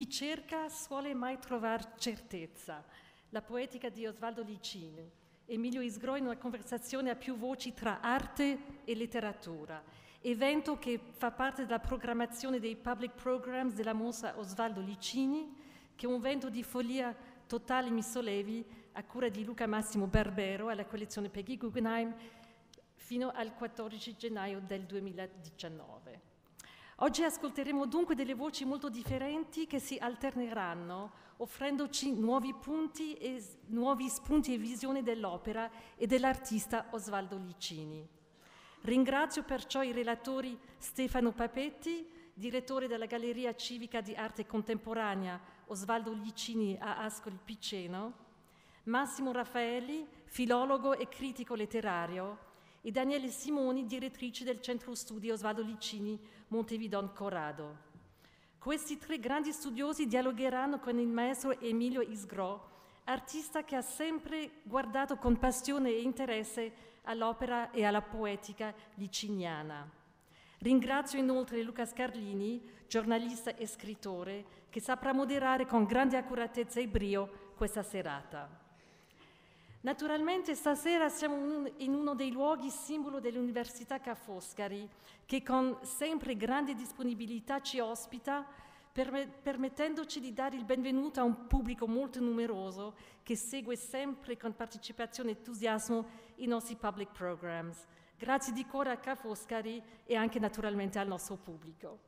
Chi cerca suole mai trovare certezza. La poetica di Osvaldo Licini. Emilio Isgro in una conversazione a più voci tra arte e letteratura. Evento che fa parte della programmazione dei public programs della Mossa Osvaldo Licini, che è un vento di follia totale mi sollevi a cura di Luca Massimo Barbero alla collezione Peggy Guggenheim fino al 14 gennaio del 2019. Oggi ascolteremo dunque delle voci molto differenti che si alterneranno, offrendoci nuovi punti e, nuovi spunti e visioni dell'opera e dell'artista Osvaldo Licini. Ringrazio perciò i relatori Stefano Papetti, direttore della Galleria Civica di Arte Contemporanea Osvaldo Licini a Ascoli Piceno, Massimo Raffaelli, filologo e critico letterario, e Daniele Simoni, direttrice del Centro Studi Osvaldo Licini Montevidon Corrado. Questi tre grandi studiosi dialogheranno con il maestro Emilio Isgro, artista che ha sempre guardato con passione e interesse all'opera e alla poetica liciniana. Ringrazio inoltre Luca Scarlini, giornalista e scrittore, che saprà moderare con grande accuratezza e brio questa serata. Naturalmente stasera siamo in uno dei luoghi simbolo dell'Università Ca' Foscari, che con sempre grande disponibilità ci ospita, permettendoci di dare il benvenuto a un pubblico molto numeroso che segue sempre con partecipazione e entusiasmo i nostri public programs. Grazie di cuore a Ca' Foscari e anche naturalmente al nostro pubblico.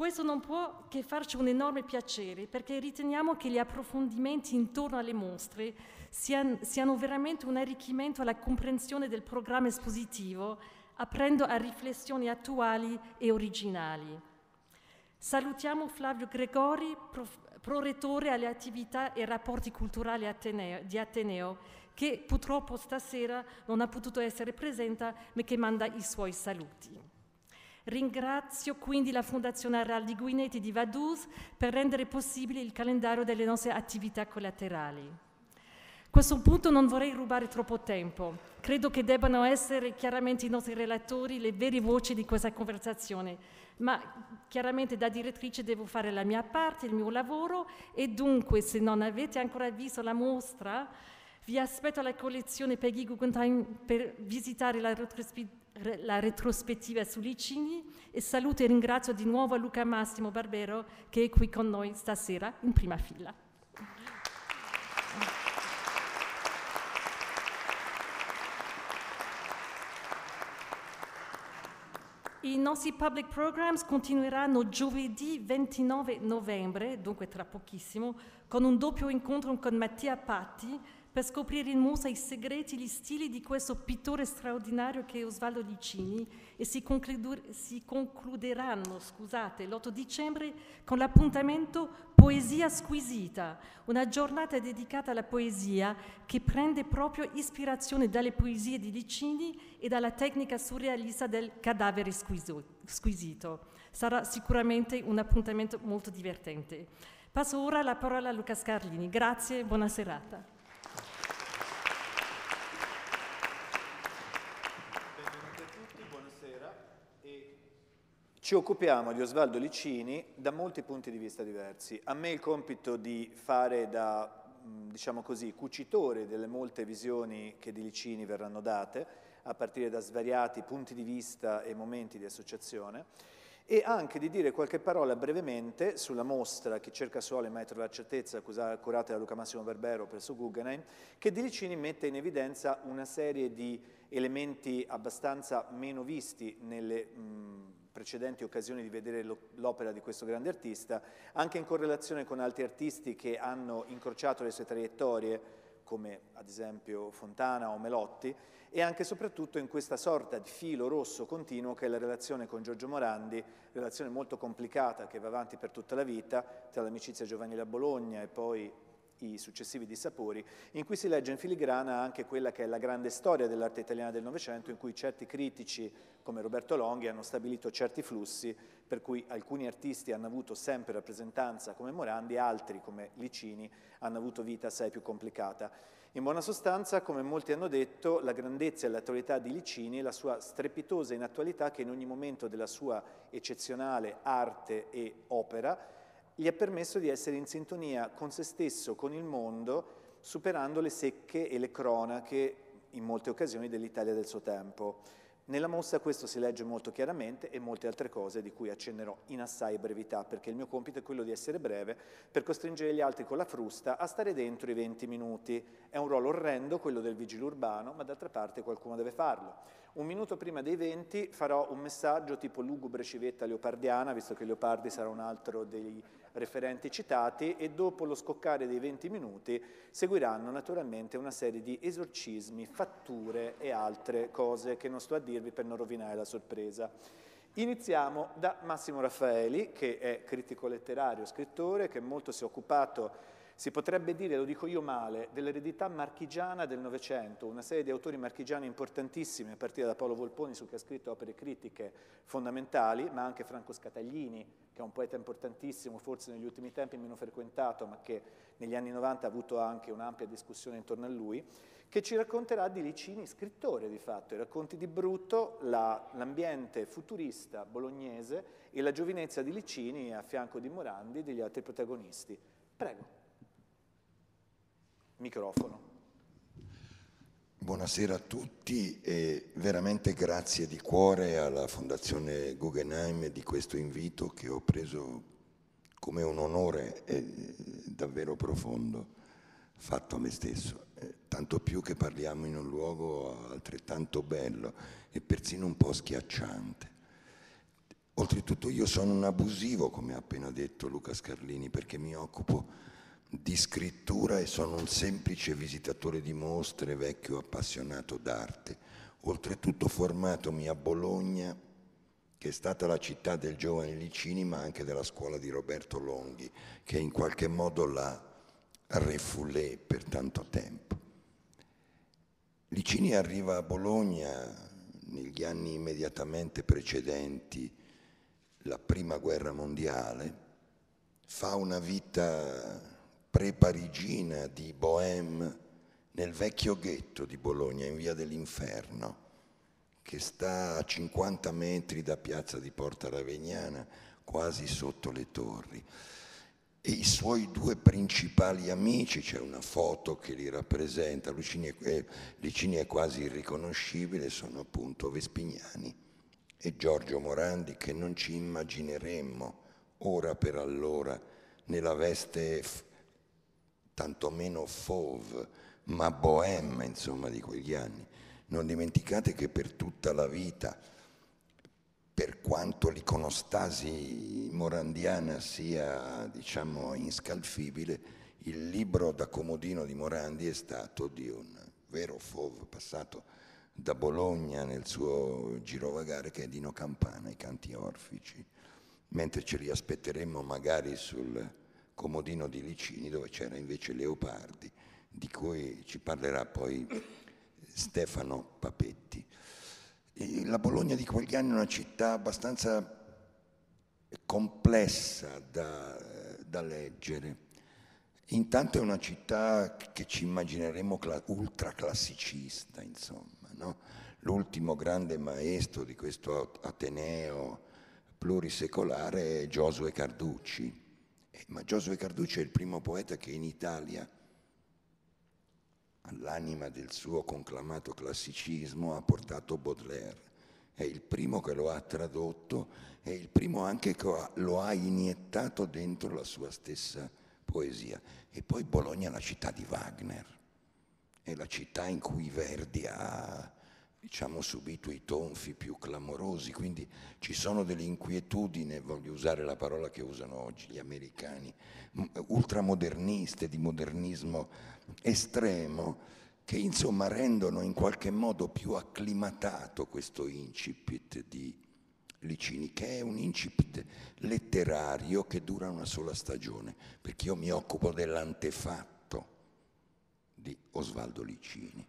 Questo non può che farci un enorme piacere perché riteniamo che gli approfondimenti intorno alle mostre siano, siano veramente un arricchimento alla comprensione del programma espositivo, aprendo a riflessioni attuali e originali. Salutiamo Flavio Gregori, prof, prorettore alle attività e rapporti culturali Ateneo, di Ateneo, che purtroppo stasera non ha potuto essere presente ma che manda i suoi saluti. Ringrazio quindi la Fondazione Aral di Guinetti di Vaduz per rendere possibile il calendario delle nostre attività collaterali. A questo punto non vorrei rubare troppo tempo. Credo che debbano essere chiaramente i nostri relatori le vere voci di questa conversazione, ma chiaramente da direttrice devo fare la mia parte, il mio lavoro e dunque se non avete ancora visto la mostra vi aspetto alla collezione Peggy Guggenheim per visitare la retrospettiva la retrospettiva su Licini e saluto e ringrazio di nuovo Luca Massimo Barbero che è qui con noi stasera in prima fila. I nostri public programs continueranno giovedì 29 novembre, dunque tra pochissimo, con un doppio incontro con Mattia Patti per scoprire in Musa i segreti e gli stili di questo pittore straordinario che è Osvaldo Licini e si, si concluderanno, scusate, l'8 dicembre con l'appuntamento Poesia squisita, una giornata dedicata alla poesia che prende proprio ispirazione dalle poesie di Licini e dalla tecnica surrealista del cadavere squisito. Sarà sicuramente un appuntamento molto divertente. Passo ora la parola a Luca Scarlini. Grazie, buona serata. Ci occupiamo di Osvaldo Licini da molti punti di vista diversi. A me il compito di fare da, mm, diciamo così, cucitore delle molte visioni che di Licini verranno date, a partire da svariati punti di vista e momenti di associazione, e anche di dire qualche parola brevemente sulla mostra che cerca suole e mai trovare certezza, curata da Luca Massimo Barbero presso Guggenheim, che di Licini mette in evidenza una serie di elementi abbastanza meno visti nelle... Mh, mm, precedenti occasioni di vedere l'opera di questo grande artista, anche in correlazione con altri artisti che hanno incrociato le sue traiettorie, come ad esempio Fontana o Melotti, e anche e soprattutto in questa sorta di filo rosso continuo che è la relazione con Giorgio Morandi, relazione molto complicata che va avanti per tutta la vita, tra l'amicizia giovanile a Bologna e poi i successivi dissapori, in cui si legge in filigrana anche quella che è la grande storia dell'arte italiana del Novecento, in cui certi critici come Roberto Longhi hanno stabilito certi flussi per cui alcuni artisti hanno avuto sempre rappresentanza come Morandi, altri come Licini hanno avuto vita assai più complicata. In buona sostanza, come molti hanno detto, la grandezza e l'attualità di Licini e la sua strepitosa inattualità che in ogni momento della sua eccezionale arte e opera gli ha permesso di essere in sintonia con se stesso, con il mondo, superando le secche e le cronache in molte occasioni dell'Italia del suo tempo. Nella mostra questo si legge molto chiaramente e molte altre cose di cui accennerò in assai brevità, perché il mio compito è quello di essere breve per costringere gli altri con la frusta a stare dentro i 20 minuti. È un ruolo orrendo quello del vigile urbano, ma d'altra parte qualcuno deve farlo. Un minuto prima dei 20 farò un messaggio tipo lugubre civetta leopardiana, visto che leopardi sarà un altro dei referenti citati e dopo lo scoccare dei 20 minuti seguiranno naturalmente una serie di esorcismi, fatture e altre cose che non sto a dirvi per non rovinare la sorpresa. Iniziamo da Massimo Raffaeli, che è critico letterario, scrittore, che molto si è occupato si potrebbe dire, lo dico io male, dell'eredità marchigiana del Novecento, una serie di autori marchigiani importantissimi, a partire da Paolo Volponi, su cui ha scritto opere critiche fondamentali, ma anche Franco Scataglini, che è un poeta importantissimo, forse negli ultimi tempi meno frequentato, ma che negli anni 90 ha avuto anche un'ampia discussione intorno a lui, che ci racconterà di Licini, scrittore di fatto, i racconti di Brutto, l'ambiente futurista bolognese e la giovinezza di Licini a fianco di Morandi e degli altri protagonisti. Prego. Microfono. Buonasera a tutti e veramente grazie di cuore alla Fondazione Guggenheim di questo invito che ho preso come un onore davvero profondo fatto a me stesso, eh, tanto più che parliamo in un luogo altrettanto bello e persino un po' schiacciante. Oltretutto io sono un abusivo, come ha appena detto Luca Scarlini, perché mi occupo di scrittura e sono un semplice visitatore di mostre, vecchio appassionato d'arte, oltretutto formatomi a Bologna, che è stata la città del giovane Licini, ma anche della scuola di Roberto Longhi, che in qualche modo la refoulé per tanto tempo. Licini arriva a Bologna negli anni immediatamente precedenti la prima guerra mondiale, fa una vita pre-parigina di Bohème nel vecchio ghetto di Bologna, in via dell'Inferno, che sta a 50 metri da piazza di Porta Ravegnana, quasi sotto le torri. E i suoi due principali amici, c'è una foto che li rappresenta, Lucini è, eh, Lucini è quasi irriconoscibile, sono appunto Vespignani e Giorgio Morandi, che non ci immagineremmo ora per allora nella veste tantomeno fauve, ma bohème, insomma, di quegli anni. Non dimenticate che per tutta la vita, per quanto l'iconostasi morandiana sia, diciamo, inscalfibile, il libro da comodino di Morandi è stato di un vero fauve passato da Bologna nel suo girovagare che è Dino Campana, i canti orfici, mentre ce li aspetteremmo magari sul comodino di Licini dove c'era invece Leopardi, di cui ci parlerà poi Stefano Papetti. E la Bologna di quegli anni è una città abbastanza complessa da, da leggere. Intanto è una città che ci immagineremo cla- ultraclassicista, insomma, no? l'ultimo grande maestro di questo Ateneo plurisecolare è Giosuè Carducci, ma Giosuè Carducci è il primo poeta che in Italia, all'anima del suo conclamato classicismo, ha portato Baudelaire. È il primo che lo ha tradotto, è il primo anche che lo ha iniettato dentro la sua stessa poesia. E poi Bologna è la città di Wagner, è la città in cui Verdi ha diciamo, subito i tonfi più clamorosi, quindi ci sono delle inquietudini, voglio usare la parola che usano oggi gli americani, ultramoderniste, di modernismo estremo, che insomma rendono in qualche modo più acclimatato questo incipit di Licini, che è un incipit letterario che dura una sola stagione, perché io mi occupo dell'antefatto di Osvaldo Licini.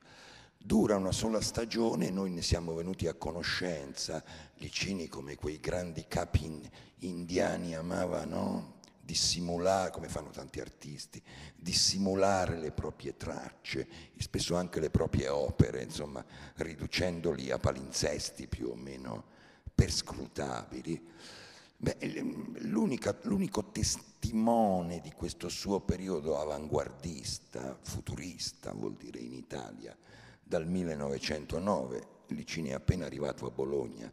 Dura una sola stagione noi ne siamo venuti a conoscenza. Licini come quei grandi capi indiani amavano dissimulare, come fanno tanti artisti, dissimulare le proprie tracce, spesso anche le proprie opere, insomma, riducendoli a palinsesti più o meno perscrutabili. l'unico testimone di questo suo periodo avanguardista, futurista, vuol dire in Italia, dal 1909, Licini è appena arrivato a Bologna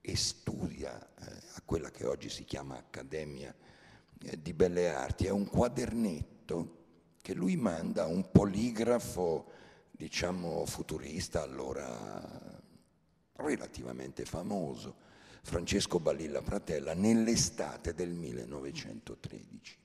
e studia eh, a quella che oggi si chiama Accademia eh, di Belle Arti, è un quadernetto che lui manda a un poligrafo, diciamo, futurista, allora relativamente famoso, Francesco Balilla Pratella, nell'estate del 1913.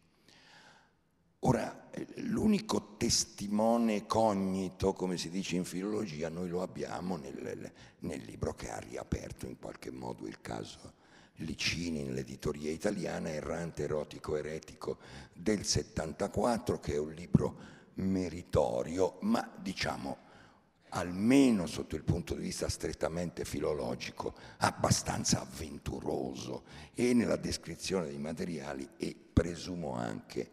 Ora, l'unico testimone cognito, come si dice in filologia, noi lo abbiamo nel, nel libro che ha riaperto in qualche modo il caso Licini nell'editoria italiana, Errante erotico eretico del 74, che è un libro meritorio, ma diciamo almeno sotto il punto di vista strettamente filologico, abbastanza avventuroso e nella descrizione dei materiali e presumo anche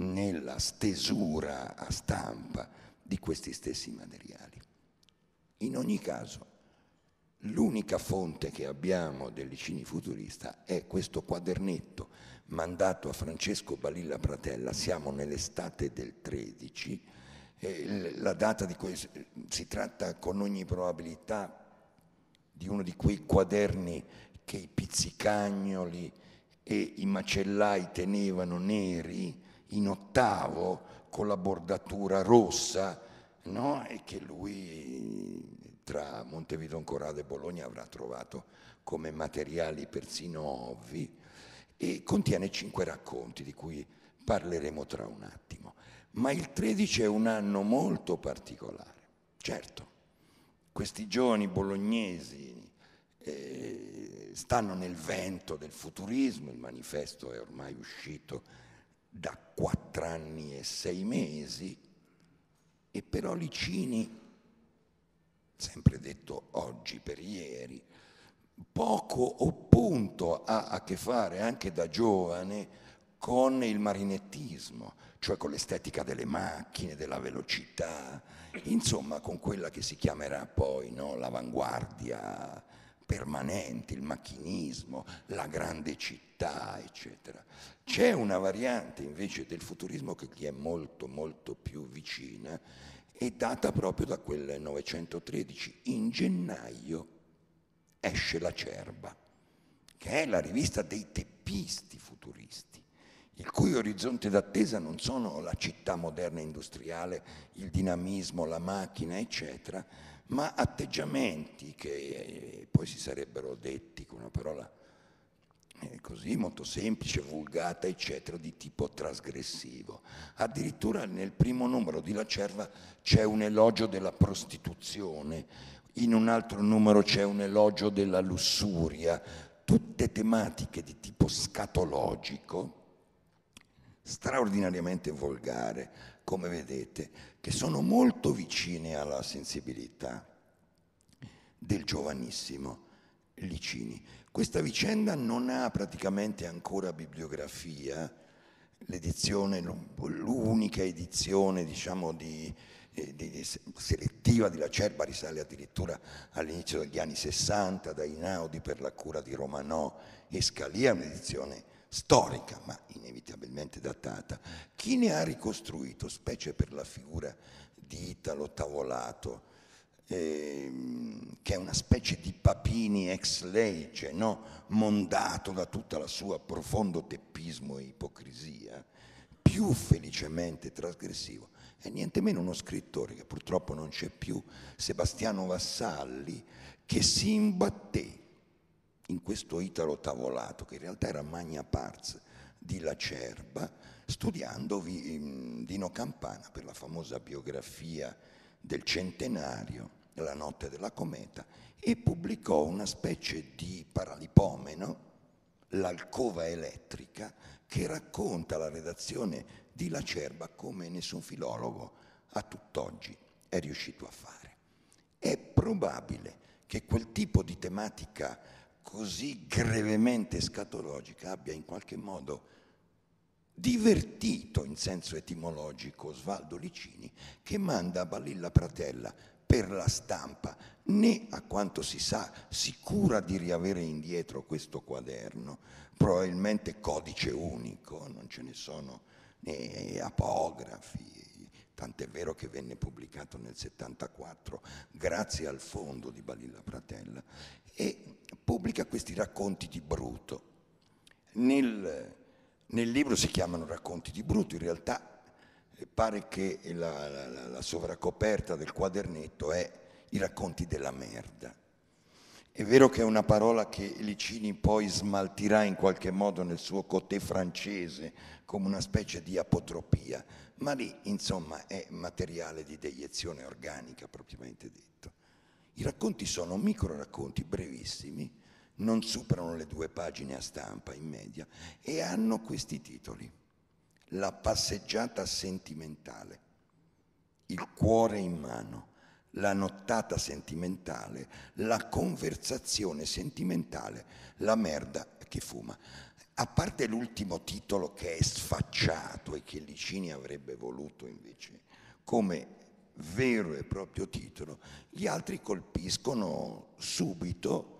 nella stesura a stampa di questi stessi materiali. In ogni caso, l'unica fonte che abbiamo del Licini futurista è questo quadernetto mandato a Francesco Balilla Pratella, siamo nell'estate del 13, la data di cui si tratta con ogni probabilità di uno di quei quaderni che i pizzicagnoli e i macellai tenevano neri, in ottavo con la bordatura rossa, no? e che lui tra Montevideo Ancorada e Bologna avrà trovato come materiali persino ovvi, e contiene cinque racconti di cui parleremo tra un attimo. Ma il 13 è un anno molto particolare, certo, questi giovani bolognesi eh, stanno nel vento del futurismo, il manifesto è ormai uscito da quattro anni e sei mesi e però Licini, sempre detto oggi per ieri, poco o punto ha a che fare anche da giovane con il marinettismo, cioè con l'estetica delle macchine, della velocità, insomma con quella che si chiamerà poi no, l'avanguardia permanente, il macchinismo, la grande città, eccetera. C'è una variante invece del futurismo che gli è molto molto più vicina è data proprio da quel 1913. In gennaio esce La Cerba, che è la rivista dei teppisti futuristi il cui orizzonte d'attesa non sono la città moderna industriale, il dinamismo, la macchina, eccetera, ma atteggiamenti che eh, poi si sarebbero detti con una parola così molto semplice, vulgata, eccetera, di tipo trasgressivo. Addirittura nel primo numero di La Cerva c'è un elogio della prostituzione, in un altro numero c'è un elogio della lussuria, tutte tematiche di tipo scatologico, straordinariamente volgare, come vedete, che sono molto vicine alla sensibilità del giovanissimo Licini. Questa vicenda non ha praticamente ancora bibliografia, l'edizione, l'unica edizione diciamo, di, eh, di, di selettiva di Lacerba risale addirittura all'inizio degli anni 60 da Inaudi per la cura di Romanò e Scalia, un'edizione storica ma inevitabilmente datata. Chi ne ha ricostruito, specie per la figura di Italo Tavolato, eh, che è una specie di papini ex legge, no? mondato da tutta la sua profondo teppismo e ipocrisia, più felicemente trasgressivo, è niente meno uno scrittore che purtroppo non c'è più, Sebastiano Vassalli, che si imbatté in questo Italo Tavolato, che in realtà era Magna Pars di Lacerba, studiandovi Dino Campana per la famosa biografia del centenario la notte della cometa, e pubblicò una specie di paralipomeno, l'alcova elettrica, che racconta la redazione di Lacerba come nessun filologo a tutt'oggi è riuscito a fare. È probabile che quel tipo di tematica così grevemente scatologica abbia in qualche modo divertito in senso etimologico Osvaldo Licini che manda a Balilla Pratella per la stampa, né a quanto si sa sicura di riavere indietro questo quaderno, probabilmente codice unico, non ce ne sono né apografi, tant'è vero che venne pubblicato nel 74 grazie al fondo di Balilla Pratella, e pubblica questi racconti di Bruto. Nel, nel libro si chiamano racconti di Bruto, in realtà eh, pare che la, la, la sovracoperta del quadernetto è i racconti della merda. È vero che è una parola che Licini poi smaltirà in qualche modo nel suo côté francese come una specie di apotropia, ma lì insomma è materiale di deiezione organica propriamente detto. I racconti sono micro racconti brevissimi, non superano le due pagine a stampa in media e hanno questi titoli la passeggiata sentimentale, il cuore in mano, la nottata sentimentale, la conversazione sentimentale, la merda che fuma. A parte l'ultimo titolo che è sfacciato e che Licini avrebbe voluto invece come vero e proprio titolo, gli altri colpiscono subito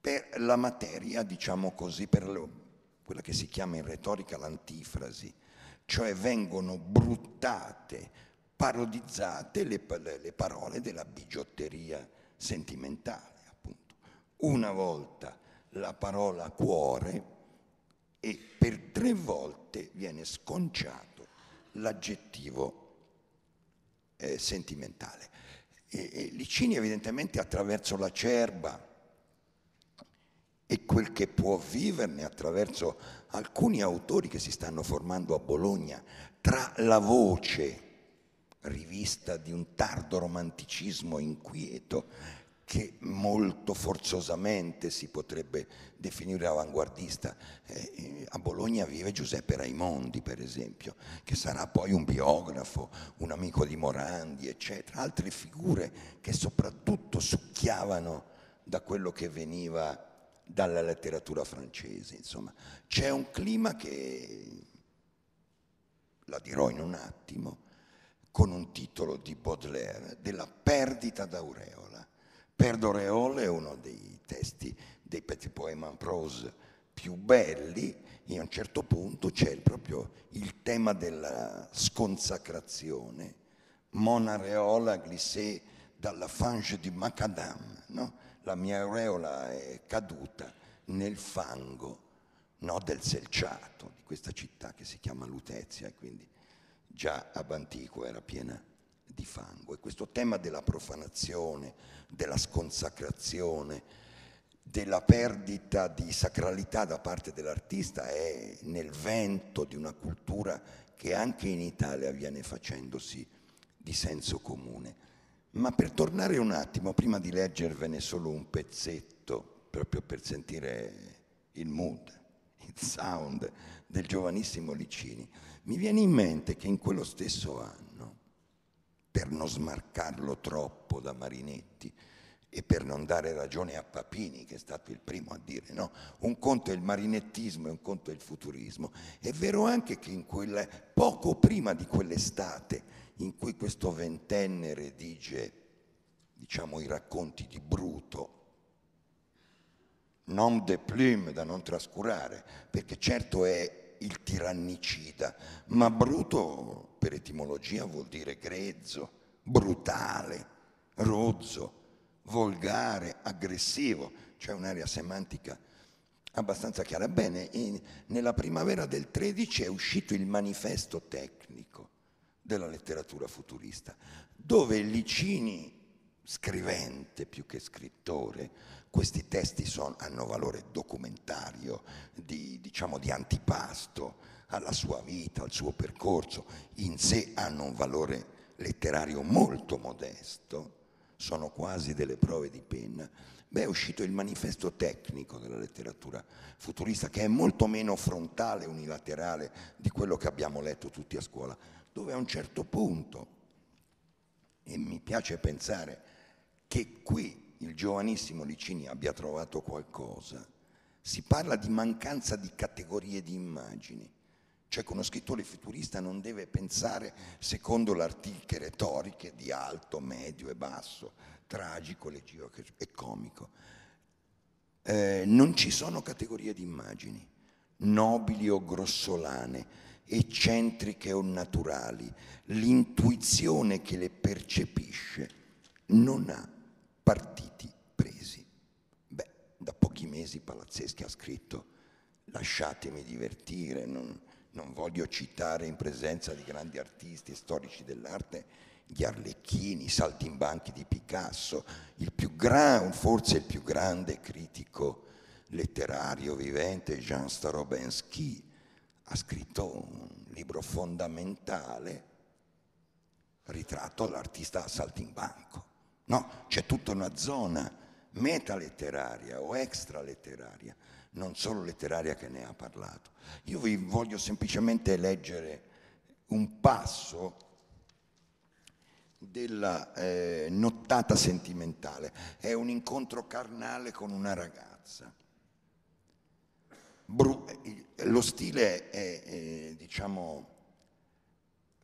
per la materia, diciamo così, per lo, quella che si chiama in retorica l'antifrasi, cioè vengono bruttate, parodizzate le, le parole della bigiotteria sentimentale, appunto. Una volta la parola cuore e per tre volte viene sconciato l'aggettivo eh, sentimentale. E, e Licini evidentemente attraverso l'acerba e quel che può viverne attraverso alcuni autori che si stanno formando a Bologna, tra la voce, rivista di un tardo romanticismo inquieto, che molto forzosamente si potrebbe definire avanguardista. Eh, eh a Bologna vive Giuseppe Raimondi, per esempio, che sarà poi un biografo, un amico di Morandi, eccetera, altre figure che soprattutto succhiavano da quello che veniva dalla letteratura francese, insomma. C'è un clima che, la dirò in un attimo, con un titolo di Baudelaire, della perdita d'aureola. Perdo Perdoreola è uno dei testi dei petit poema en prose più belli e a un certo punto c'è proprio il tema della sconsacrazione, Mona areola glissé dalla fange di Macadam, no? la mia aureola è caduta nel fango no, del selciato di questa città che si chiama Lutezia e quindi già ab antico era piena di fango. E questo tema della profanazione, della sconsacrazione, della perdita di sacralità da parte dell'artista è nel vento di una cultura che anche in Italia viene facendosi di senso comune. Ma per tornare un attimo, prima di leggervene solo un pezzetto, proprio per sentire il mood, il sound del giovanissimo Licini, mi viene in mente che in quello stesso anno, per non smarcarlo troppo da Marinetti, e per non dare ragione a Papini, che è stato il primo a dire no, un conto è il marinettismo e un conto è il futurismo. È vero anche che quella, poco prima di quell'estate in cui questo ventenne redige, diciamo, i racconti di Bruto, nom de plume da non trascurare, perché certo è il tirannicida, ma Bruto per etimologia vuol dire grezzo, brutale, rozzo, volgare, aggressivo, c'è un'area semantica abbastanza chiara. Bene, in, nella primavera del 13 è uscito il manifesto tecnico della letteratura futurista, dove Licini, scrivente più che scrittore, questi testi son, hanno valore documentario, di, diciamo di antipasto alla sua vita, al suo percorso, in sé hanno un valore letterario molto modesto, sono quasi delle prove di penna. Beh, è uscito il manifesto tecnico della letteratura futurista, che è molto meno frontale, unilaterale di quello che abbiamo letto tutti a scuola dove a un certo punto, e mi piace pensare che qui il giovanissimo Licini abbia trovato qualcosa, si parla di mancanza di categorie di immagini. Cioè che uno scrittore futurista non deve pensare secondo le artiche retoriche di alto, medio e basso, tragico, leggero e comico. Eh, non ci sono categorie di immagini, nobili o grossolane, eccentriche o naturali, l'intuizione che le percepisce non ha partiti presi. Beh, da pochi mesi Palazzeschi ha scritto lasciatemi divertire, non, non voglio citare in presenza di grandi artisti e storici dell'arte gli Arlecchini, i saltimbanchi di Picasso, il più gran, forse il più grande critico letterario vivente, Jean Starobinski, ha scritto un libro fondamentale, Ritratto dell'artista saltimbanco. No, c'è tutta una zona metaletteraria o extraletteraria, non solo letteraria che ne ha parlato. Io vi voglio semplicemente leggere un passo della eh, nottata sentimentale. È un incontro carnale con una ragazza. Bru- lo stile è, eh, diciamo,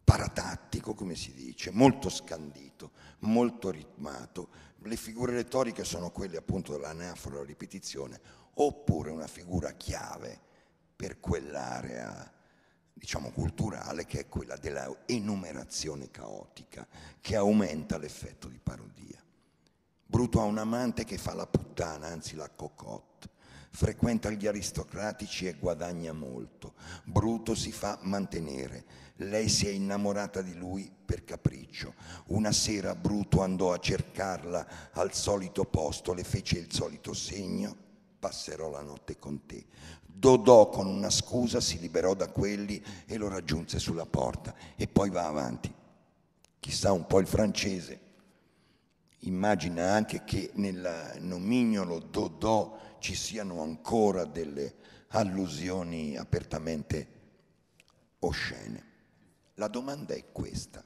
paratattico, come si dice, molto scandito, molto ritmato. Le figure retoriche sono quelle appunto dell'anafora, la ripetizione, oppure una figura chiave per quell'area diciamo culturale che è quella della enumerazione caotica che aumenta l'effetto di parodia. Bruto ha un amante che fa la puttana, anzi la cocotte frequenta gli aristocratici e guadagna molto. Bruto si fa mantenere. Lei si è innamorata di lui per capriccio. Una sera Bruto andò a cercarla al solito posto, le fece il solito segno, passerò la notte con te. Dodò con una scusa, si liberò da quelli e lo raggiunse sulla porta e poi va avanti. Chissà un po' il francese. Immagina anche che nel nomignolo Dodò ci siano ancora delle allusioni apertamente oscene. La domanda è questa.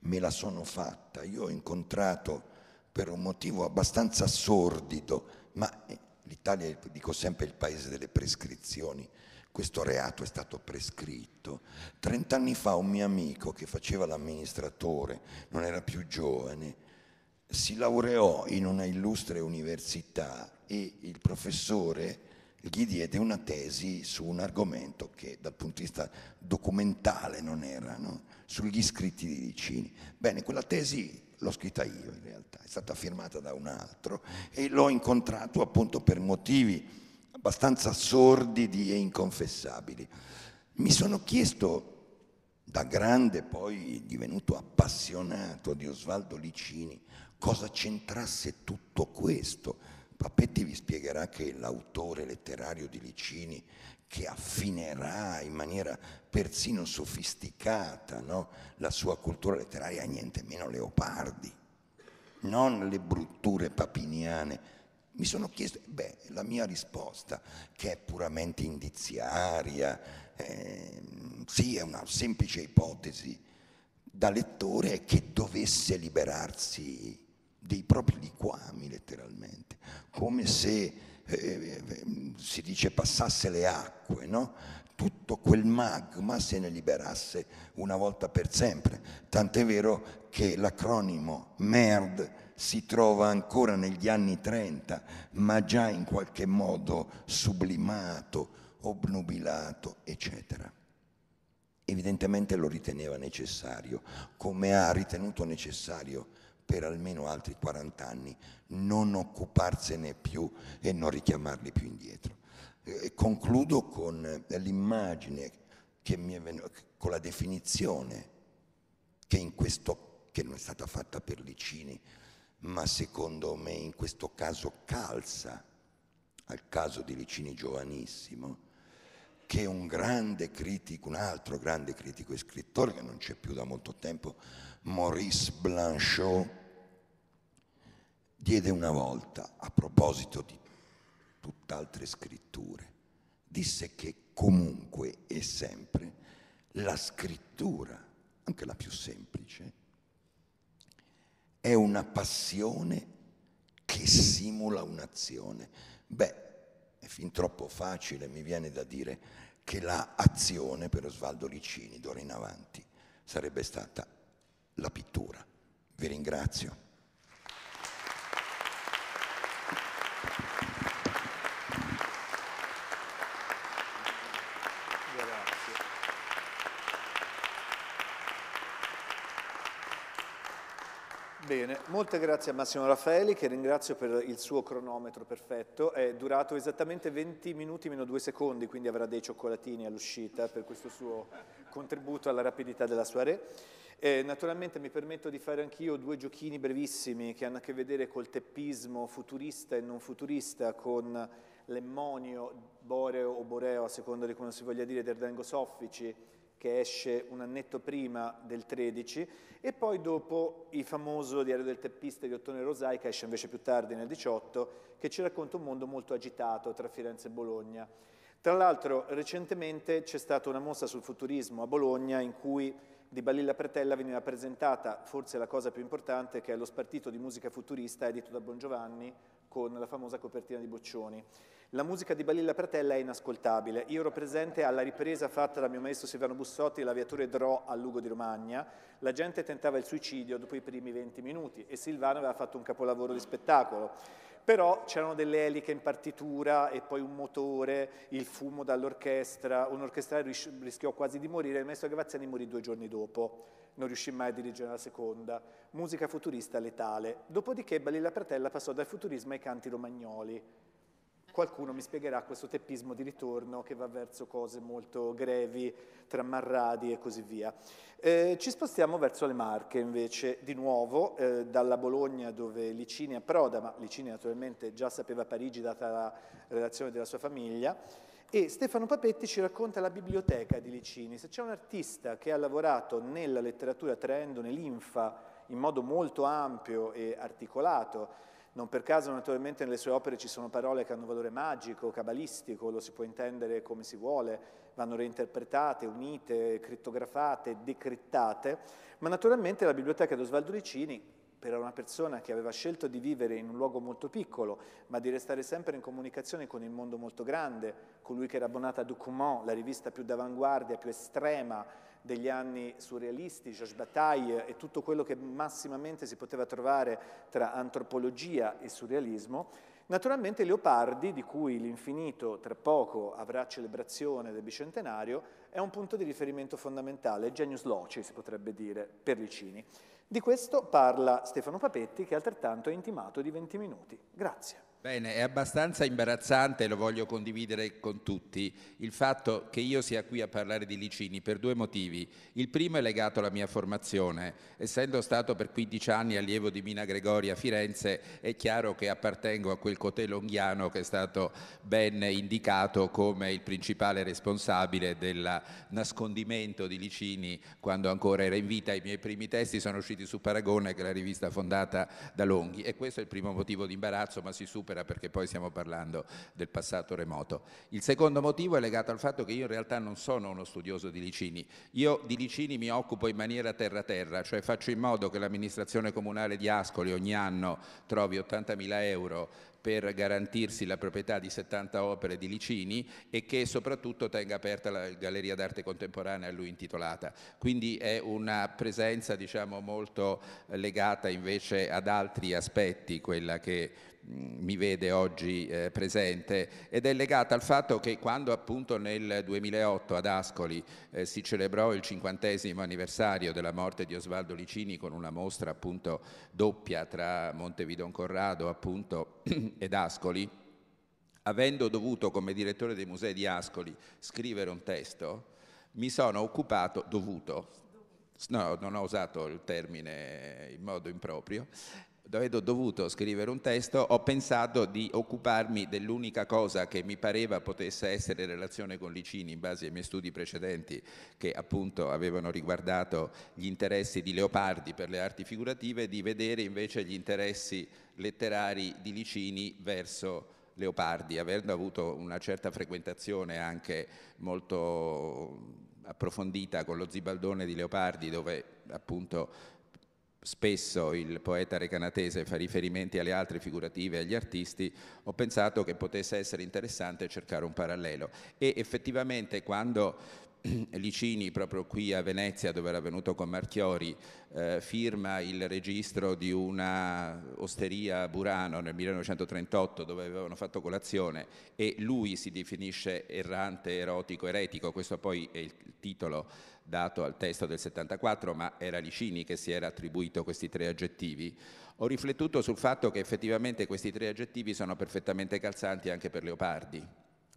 Me la sono fatta, io ho incontrato per un motivo abbastanza sordido, ma eh, l'Italia, dico sempre, è il paese delle prescrizioni, questo reato è stato prescritto. Trent'anni fa un mio amico che faceva l'amministratore, non era più giovane, si laureò in una illustre università e il professore gli diede una tesi su un argomento che dal punto di vista documentale non era, no? sugli scritti di Vicini. Bene, quella tesi l'ho scritta io in realtà, è stata firmata da un altro e l'ho incontrato appunto per motivi abbastanza sordidi e inconfessabili. Mi sono chiesto, da grande poi divenuto appassionato di Osvaldo Licini, cosa c'entrasse tutto questo. Papetti vi spiegherà che l'autore letterario di Licini, che affinerà in maniera persino sofisticata no? la sua cultura letteraria, è niente meno Leopardi, non le brutture papiniane. Mi sono chiesto, beh, la mia risposta, che è puramente indiziaria, eh, sì, è una semplice ipotesi da lettore, è che dovesse liberarsi dei propri liquami letteralmente, come se eh, eh, si dice passasse le acque, no? tutto quel magma se ne liberasse una volta per sempre, tant'è vero che l'acronimo MERD si trova ancora negli anni 30, ma già in qualche modo sublimato, obnubilato, eccetera evidentemente lo riteneva necessario, come ha ritenuto necessario per almeno altri 40 anni, non occuparsene più e non richiamarli più indietro. E concludo con eh, l'immagine che mi è venuta, con la definizione che in questo, che non è stata fatta per Licini, ma secondo me in questo caso calza al caso di Licini giovanissimo, che un grande critico, un altro grande critico e scrittore che non c'è più da molto tempo, Maurice Blanchot, diede una volta a proposito di tutt'altre scritture. Disse che comunque e sempre la scrittura, anche la più semplice, è una passione che simula un'azione. Beh, è fin troppo facile, mi viene da dire, che la azione per Osvaldo Riccini d'ora in avanti sarebbe stata la pittura. Vi ringrazio. Molte grazie a Massimo Raffaeli che ringrazio per il suo cronometro perfetto, è durato esattamente 20 minuti meno 2 secondi, quindi avrà dei cioccolatini all'uscita per questo suo contributo alla rapidità della soirée. Eh, naturalmente mi permetto di fare anch'io due giochini brevissimi che hanno a che vedere col teppismo futurista e non futurista, con l'emmonio boreo o boreo a seconda di come si voglia dire, del Dengo Soffici, che esce un annetto prima del 13 e poi dopo il famoso Diario del teppista di Ottone Rosai che esce invece più tardi nel 18 che ci racconta un mondo molto agitato tra Firenze e Bologna. Tra l'altro recentemente c'è stata una mostra sul futurismo a Bologna in cui di Balilla Pretella veniva presentata forse la cosa più importante che è lo spartito di musica futurista edito da Bongiovanni con la famosa copertina di Boccioni. La musica di Balilla Pratella è inascoltabile. Io ero presente alla ripresa fatta dal mio maestro Silvano Bussotti l'aviatore Dro a Lugo di Romagna. La gente tentava il suicidio dopo i primi 20 minuti e Silvano aveva fatto un capolavoro di spettacolo. Però c'erano delle eliche in partitura e poi un motore, il fumo dall'orchestra, un orchestrario rischiò quasi di morire, il maestro Gavazzani morì due giorni dopo, non riuscì mai a dirigere la seconda. Musica futurista letale. Dopodiché Balilla Pratella passò dal futurismo ai canti romagnoli qualcuno mi spiegherà questo teppismo di ritorno che va verso cose molto grevi, tramarradi e così via. Eh, ci spostiamo verso le Marche invece, di nuovo, eh, dalla Bologna dove Licinia proda, ma Licinia naturalmente già sapeva Parigi data la relazione della sua famiglia, e Stefano Papetti ci racconta la biblioteca di Licini. Se c'è un artista che ha lavorato nella letteratura traendone l'infa in modo molto ampio e articolato non per caso, naturalmente, nelle sue opere ci sono parole che hanno valore magico, cabalistico, lo si può intendere come si vuole, vanno reinterpretate, unite, crittografate, decrittate, ma naturalmente la biblioteca di Osvaldo Ricini, per una persona che aveva scelto di vivere in un luogo molto piccolo, ma di restare sempre in comunicazione con il mondo molto grande, colui che era abbonato a Ducumont, la rivista più d'avanguardia, più estrema, degli anni surrealisti, Georges Bataille e tutto quello che massimamente si poteva trovare tra antropologia e surrealismo, naturalmente Leopardi, di cui l'infinito tra poco avrà celebrazione del bicentenario, è un punto di riferimento fondamentale, genius loci si potrebbe dire, per Licini. Di questo parla Stefano Papetti che altrettanto è intimato di 20 minuti. Grazie. Bene, è abbastanza imbarazzante, lo voglio condividere con tutti, il fatto che io sia qui a parlare di Licini per due motivi. Il primo è legato alla mia formazione. Essendo stato per 15 anni allievo di Mina Gregoria a Firenze, è chiaro che appartengo a quel cotè longhiano che è stato ben indicato come il principale responsabile del nascondimento di Licini quando ancora era in vita. I miei primi testi sono usciti su Paragone, che è la rivista fondata da Longhi, e questo è il primo motivo di imbarazzo, ma si supera l'opera perché poi stiamo parlando del passato remoto. Il secondo motivo è legato al fatto che io in realtà non sono uno studioso di Licini, io di Licini mi occupo in maniera terra-terra, cioè faccio in modo che l'amministrazione comunale di Ascoli ogni anno trovi 80.000 euro per garantirsi la proprietà di 70 opere di Licini e che soprattutto tenga aperta la Galleria d'arte contemporanea a lui intitolata. Quindi è una presenza diciamo, molto legata invece ad altri aspetti, quella che mi vede oggi eh, presente ed è legata al fatto che quando appunto nel 2008 ad Ascoli eh, si celebrò il cinquantesimo anniversario della morte di Osvaldo Licini con una mostra appunto doppia tra Montevidon Corrado appunto ed Ascoli, avendo dovuto come direttore dei musei di Ascoli scrivere un testo, mi sono occupato, dovuto, no, non ho usato il termine in modo improprio, avendo dovuto scrivere un testo, ho pensato di occuparmi dell'unica cosa che mi pareva potesse essere in relazione con Licini, in base ai miei studi precedenti, che appunto avevano riguardato gli interessi di Leopardi per le arti figurative, di vedere invece gli interessi letterari di Licini verso Leopardi, avendo avuto una certa frequentazione anche molto approfondita con lo Zibaldone di Leopardi, dove appunto spesso il poeta recanatese fa riferimenti alle altre figurative e agli artisti, ho pensato che potesse essere interessante cercare un parallelo. E effettivamente quando Licini, proprio qui a Venezia, dove era venuto con Marchiori, eh, firma il registro di una osteria a Burano nel 1938 dove avevano fatto colazione e lui si definisce errante, erotico, eretico, questo poi è il titolo dato al testo del 74, ma era Licini che si era attribuito questi tre aggettivi, ho riflettuto sul fatto che effettivamente questi tre aggettivi sono perfettamente calzanti anche per Leopardi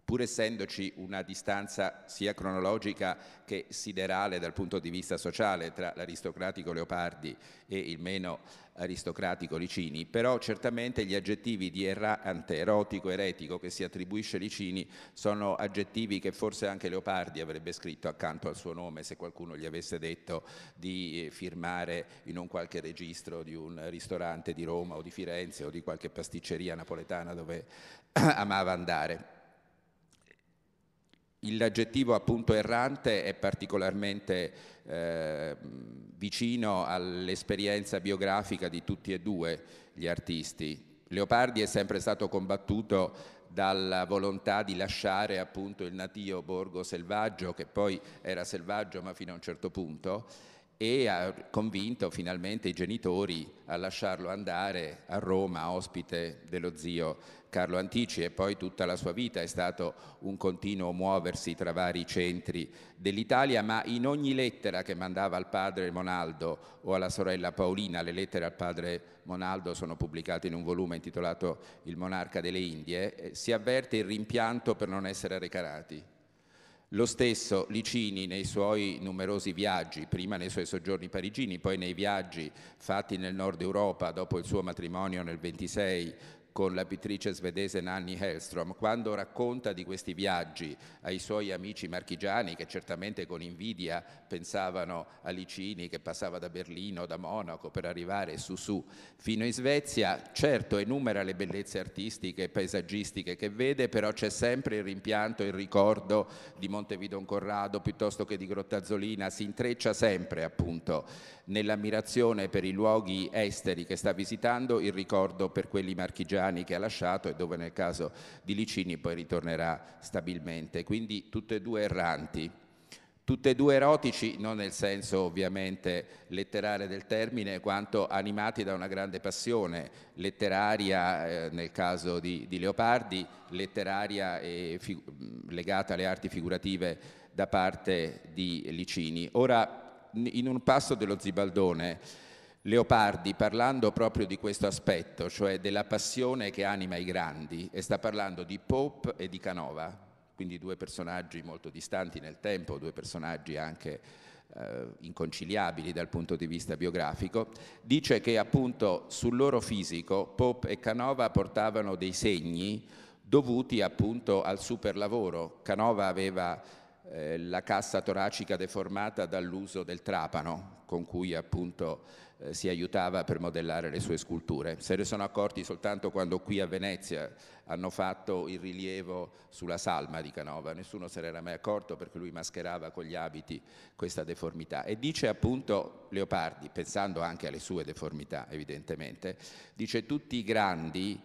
pur essendoci una distanza sia cronologica che siderale dal punto di vista sociale tra l'aristocratico Leopardi e il meno aristocratico Licini, però certamente gli aggettivi di errante, erotico, eretico che si attribuisce Licini sono aggettivi che forse anche Leopardi avrebbe scritto accanto al suo nome se qualcuno gli avesse detto di eh, firmare in un qualche registro di un ristorante di Roma o di Firenze o di qualche pasticceria napoletana dove amava andare. L'aggettivo appunto errante è particolarmente eh, vicino all'esperienza biografica di tutti e due gli artisti. Leopardi è sempre stato combattuto dalla volontà di lasciare appunto il natio borgo selvaggio, che poi era selvaggio ma fino a un certo punto, e ha convinto finalmente i genitori a lasciarlo andare a Roma, ospite dello zio Carlo Antici e poi tutta la sua vita è stato un continuo muoversi tra vari centri dell'Italia, ma in ogni lettera che mandava al padre Monaldo o alla sorella Paolina, le lettere al padre Monaldo sono pubblicate in un volume intitolato Il monarca delle Indie, eh, si avverte il rimpianto per non essere recarati lo stesso Licini nei suoi numerosi viaggi, prima nei suoi soggiorni parigini, poi nei viaggi fatti nel nord Europa dopo il suo matrimonio nel 26 con la pittrice svedese Nanni Hellström, quando racconta di questi viaggi ai suoi amici marchigiani che certamente con invidia pensavano a Licini che passava da Berlino, da Monaco per arrivare su su fino in Svezia, certo enumera le bellezze artistiche e paesaggistiche che vede, però c'è sempre il rimpianto, il ricordo di Montevidon Corrado piuttosto che di Grottazzolina, si intreccia sempre appunto nell'ammirazione per i luoghi esteri che sta visitando, il ricordo per quelli marchigiani Gianni che ha lasciato e dove nel caso di Licini poi ritornerà stabilmente. Quindi tutte e due erranti. Tutte e due erotici, non nel senso ovviamente letterale del termine, quanto animati da una grande passione letteraria eh, nel caso di, di Leopardi, letteraria legata alle arti figurative da parte di Licini. Ora, in un passo dello Zibaldone, Leopardi parlando proprio di questo aspetto, cioè della passione che anima i grandi, e sta parlando di Pope e di Canova, quindi due personaggi molto distanti nel tempo, due personaggi anche eh, inconciliabili dal punto di vista biografico, dice che appunto sul loro fisico Pope e Canova portavano dei segni dovuti appunto al superlavoro. Canova aveva eh, la cassa toracica deformata dall'uso del trapano, con cui appunto eh, si aiutava per modellare le sue sculture. Se ne sono accorti soltanto quando qui a Venezia hanno fatto il rilievo sulla salma di Canova, nessuno se n'era mai accorto perché lui mascherava con gli abiti questa deformità. E dice appunto Leopardi, pensando anche alle sue deformità evidentemente, dice tutti i grandi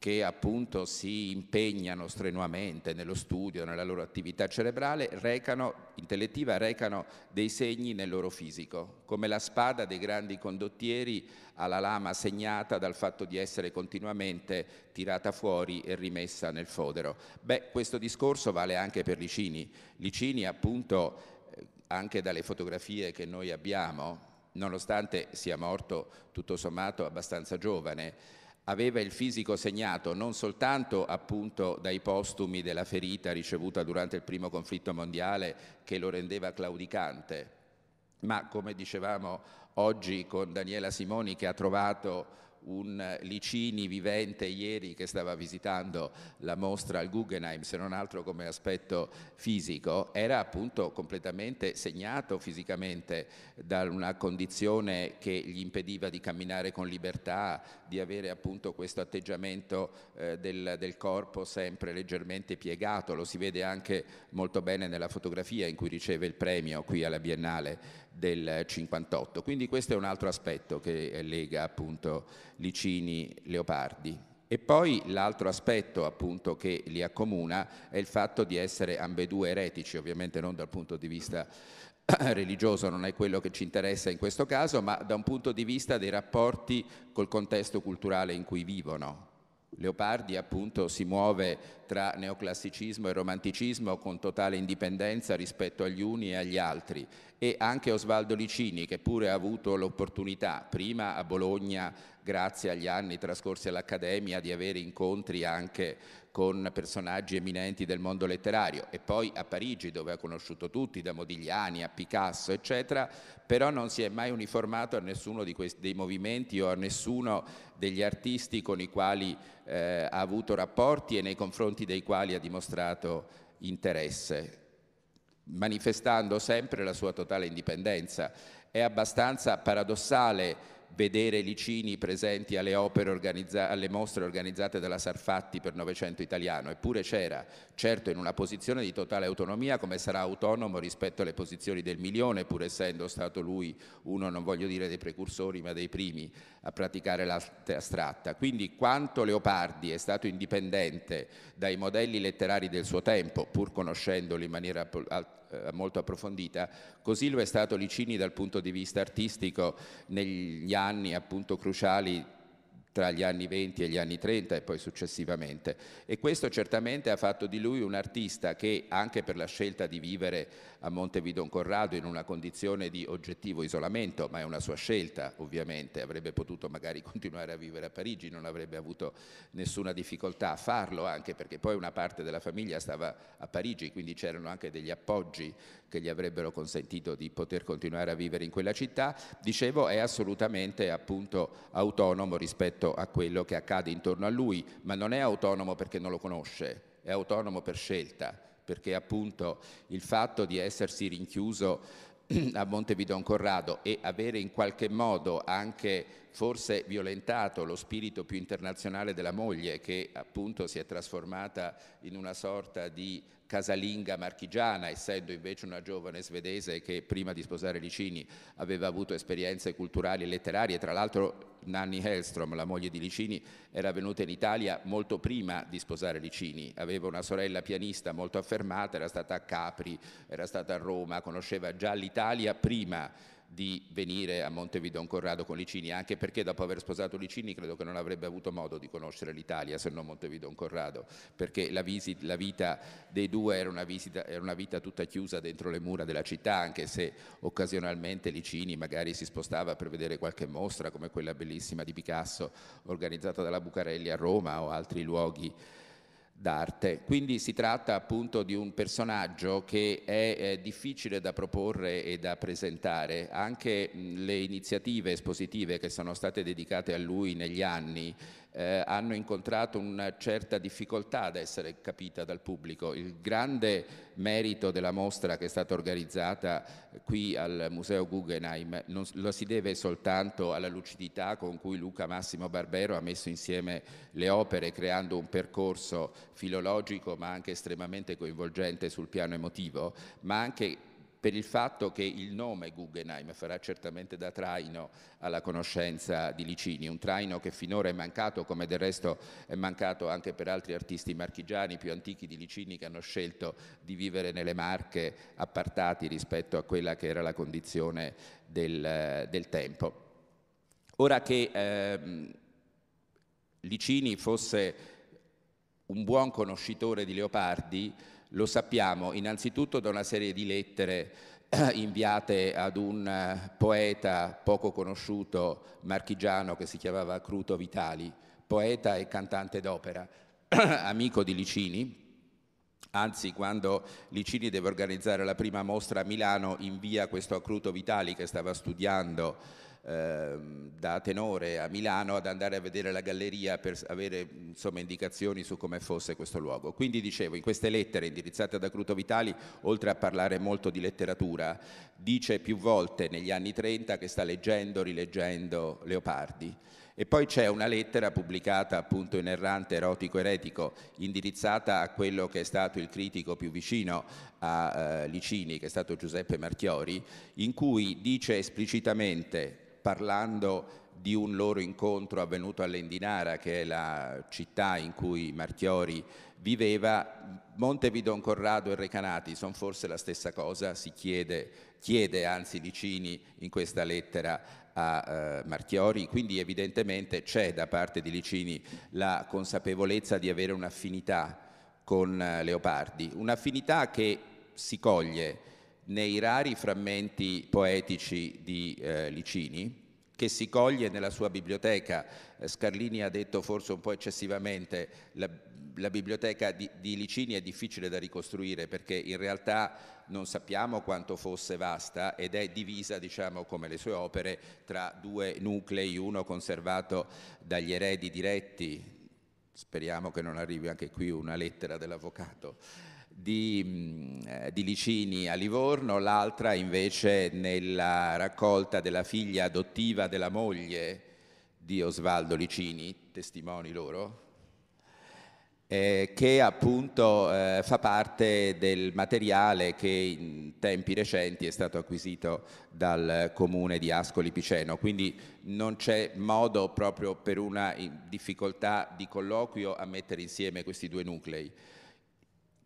che appunto si impegnano strenuamente nello studio, nella loro attività cerebrale, recano, intellettiva, recano dei segni nel loro fisico, come la spada dei grandi condottieri ha la lama segnata dal fatto di essere continuamente tirata fuori e rimessa nel fodero. Beh, questo discorso vale anche per Licini. Licini appunto, eh, anche dalle fotografie che noi abbiamo, nonostante sia morto tutto sommato abbastanza giovane, aveva il fisico segnato non soltanto appunto dai postumi della ferita ricevuta durante il primo conflitto mondiale che lo rendeva claudicante, ma come dicevamo oggi con Daniela Simoni che ha trovato un Licini vivente ieri che stava visitando la mostra al Guggenheim, se non altro come aspetto fisico, era appunto completamente segnato fisicamente da una condizione che gli impediva di camminare con libertà, di avere appunto questo atteggiamento eh, del, del corpo sempre leggermente piegato, lo si vede anche molto bene nella fotografia in cui riceve il premio qui alla Biennale del 58. Quindi questo è un altro aspetto che eh, lega appunto Licini-Leopardi. E poi l'altro aspetto appunto che li accomuna è il fatto di essere ambedue eretici, ovviamente non dal punto di vista religioso non è quello che ci interessa in questo caso, ma da un punto di vista dei rapporti col contesto culturale in cui vivono. Leopardi appunto si muove tra neoclassicismo e romanticismo con totale indipendenza rispetto agli uni e agli altri e anche Osvaldo Licini che pure ha avuto l'opportunità prima a Bologna grazie agli anni trascorsi all'Accademia, di avere incontri anche con personaggi eminenti del mondo letterario e poi a Parigi dove ha conosciuto tutti, da Modigliani a Picasso eccetera, però non si è mai uniformato a nessuno questi, dei movimenti o a nessuno degli artisti con i quali eh, ha avuto rapporti e nei confronti dei quali ha dimostrato interesse, manifestando sempre la sua totale indipendenza. È abbastanza paradossale vedere Licini presenti alle, alle, mostre organizzate dalla Sarfatti per Novecento italiano, eppure c'era, certo in una posizione di totale autonomia come sarà autonomo rispetto alle posizioni del milione, pur essendo stato lui uno, non voglio dire dei precursori, ma dei primi a praticare l'arte astratta. Quindi quanto Leopardi è stato indipendente dai modelli letterari del suo tempo, pur conoscendoli in maniera eh, molto approfondita. Così lo è stato Licini dal punto di vista artistico negli anni appunto cruciali tra gli anni 20 e gli anni 30 e poi successivamente. E questo certamente ha fatto di lui un artista che anche per la scelta di vivere a Monte Vidon Corrado in una condizione di oggettivo isolamento, ma è una sua scelta ovviamente, avrebbe potuto magari continuare a vivere a Parigi, non avrebbe avuto nessuna difficoltà a farlo anche perché poi una parte della famiglia stava a Parigi, quindi c'erano anche degli appoggi che gli avrebbero consentito di poter continuare a vivere in quella città, dicevo è assolutamente appunto autonomo rispetto a quello che accade intorno a lui, ma non è autonomo perché non lo conosce, è autonomo per scelta perché appunto il fatto di essersi rinchiuso a Montevideo Bidon Corrado e avere in qualche modo anche forse violentato lo spirito più internazionale della moglie che appunto si è trasformata in una sorta di casalinga marchigiana, essendo invece una giovane svedese che prima di sposare Licini aveva avuto esperienze culturali e letterarie, tra l'altro Nanni Hellstrom, la moglie di Licini, era venuta in Italia molto prima di sposare Licini, aveva una sorella pianista molto affermata, era stata a Capri, era stata a Roma, conosceva già l'Italia prima di di venire a Montevideo Corrado con Licini, anche perché dopo aver sposato Licini credo che non avrebbe avuto modo di conoscere l'Italia se non Montevideo Corrado, perché la, visit, la, vita dei due era una, visita, era una, vita tutta chiusa dentro le mura della città, anche se occasionalmente Licini magari si spostava per vedere qualche mostra come quella bellissima di Picasso organizzata dalla Bucarelli a Roma o altri luoghi d'arte. Quindi si tratta appunto di un personaggio che è eh, difficile da proporre e da presentare. Anche mh, le iniziative espositive che sono state dedicate a lui negli anni eh, hanno incontrato una certa difficoltà ad essere capita dal pubblico. Il grande merito della mostra che è stata organizzata eh, qui al Museo Guggenheim non, lo si deve soltanto alla lucidità con cui Luca Massimo Barbero ha messo insieme le opere creando un percorso filologico ma anche estremamente coinvolgente sul piano emotivo, ma anche per il fatto che il nome Guggenheim farà certamente da traino alla conoscenza di Licini, un traino che finora è mancato, come del resto è mancato anche per altri artisti marchigiani più antichi di Licini che hanno scelto di vivere nelle Marche appartati rispetto a quella che era la condizione del, del tempo. Ora che ehm, Licini fosse un buon conoscitore di Leopardi, lo sappiamo innanzitutto da una serie di lettere eh, inviate ad un eh, poeta poco conosciuto marchigiano che si chiamava Cruto Vitali, poeta e cantante d'opera, amico di Licini. Anzi, quando Licini deve organizzare la prima mostra a Milano, invia questo Cruto Vitali che stava studiando Ehm, da tenore a Milano ad andare a vedere la galleria per avere insomma, indicazioni su come fosse questo luogo. Quindi dicevo, in queste lettere indirizzate da Cruto Vitali, oltre a parlare molto di letteratura, dice più volte negli anni 30 che sta leggendo, rileggendo Leopardi. E poi c'è una lettera pubblicata appunto in Errante Erotico Eretico, indirizzata a quello che è stato il critico più vicino a eh, Licini, che è stato Giuseppe Marchiori, in cui dice esplicitamente parlando di un loro incontro avvenuto all'Endinara, che è la città in cui Marchiori viveva, Montevidon Corrado e Recanati sono forse la stessa cosa, si chiede, chiede anzi Licini in questa lettera a eh, Marchiori, quindi evidentemente c'è da parte di Licini la consapevolezza di avere un'affinità con eh, Leopardi, un'affinità che si coglie nei rari frammenti poetici di eh, Licini, che si coglie nella sua biblioteca, eh, Scarlini ha detto forse un po' eccessivamente, la, la biblioteca di, di, Licini è difficile da ricostruire perché in realtà non sappiamo quanto fosse vasta ed è divisa, diciamo, come le sue opere, tra due nuclei, uno conservato dagli eredi diretti, speriamo che non arrivi anche qui una lettera dell'avvocato, di, mm, eh, di Licini a Livorno, l'altra invece nella raccolta della figlia adottiva della moglie di Osvaldo Licini, testimoni loro, eh, che appunto eh, fa parte del materiale che in tempi recenti è stato acquisito dal comune di Ascoli Piceno, quindi non c'è modo proprio per una difficoltà di colloquio a mettere insieme questi due nuclei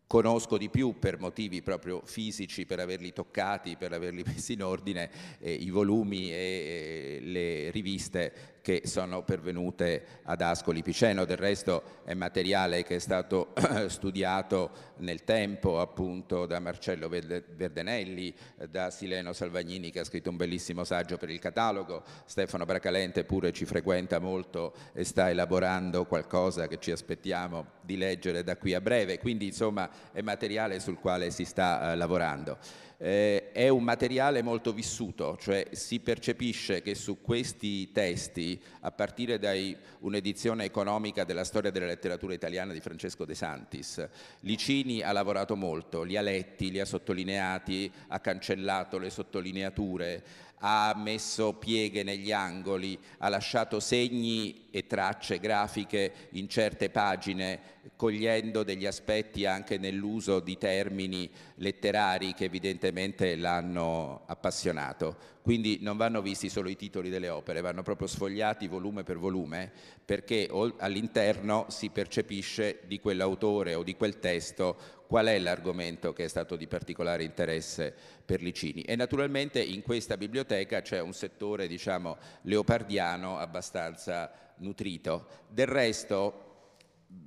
conosco di più per motivi proprio fisici, per averli toccati, per averli messi in ordine, eh, i volumi e eh, le riviste che sono pervenute ad Ascoli Piceno, del resto è materiale che è stato studiato nel tempo appunto da Marcello Verdenelli, da Sileno Salvagnini che ha scritto un bellissimo saggio per il catalogo, Stefano Bracalente pure ci frequenta molto e sta elaborando qualcosa che ci aspettiamo di leggere da qui a breve, quindi insomma è materiale sul quale si sta eh, lavorando eh, è un materiale molto vissuto, cioè si percepisce che su questi testi, a partire da un'edizione economica della storia della letteratura italiana di Francesco De Santis, Licini ha lavorato molto, li ha letti, li ha sottolineati, ha cancellato le sottolineature, ha messo pieghe negli angoli, ha lasciato segni e tracce grafiche in certe pagine, cogliendo degli aspetti anche nell'uso di termini letterari che evidentemente l'hanno appassionato quindi non vanno visti solo i titoli delle opere, vanno proprio sfogliati volume per volume perché all'interno si percepisce di quell'autore o di quel testo qual è l'argomento che è stato di particolare interesse per Licini. E naturalmente in questa biblioteca c'è un settore, diciamo, leopardiano abbastanza nutrito. Del resto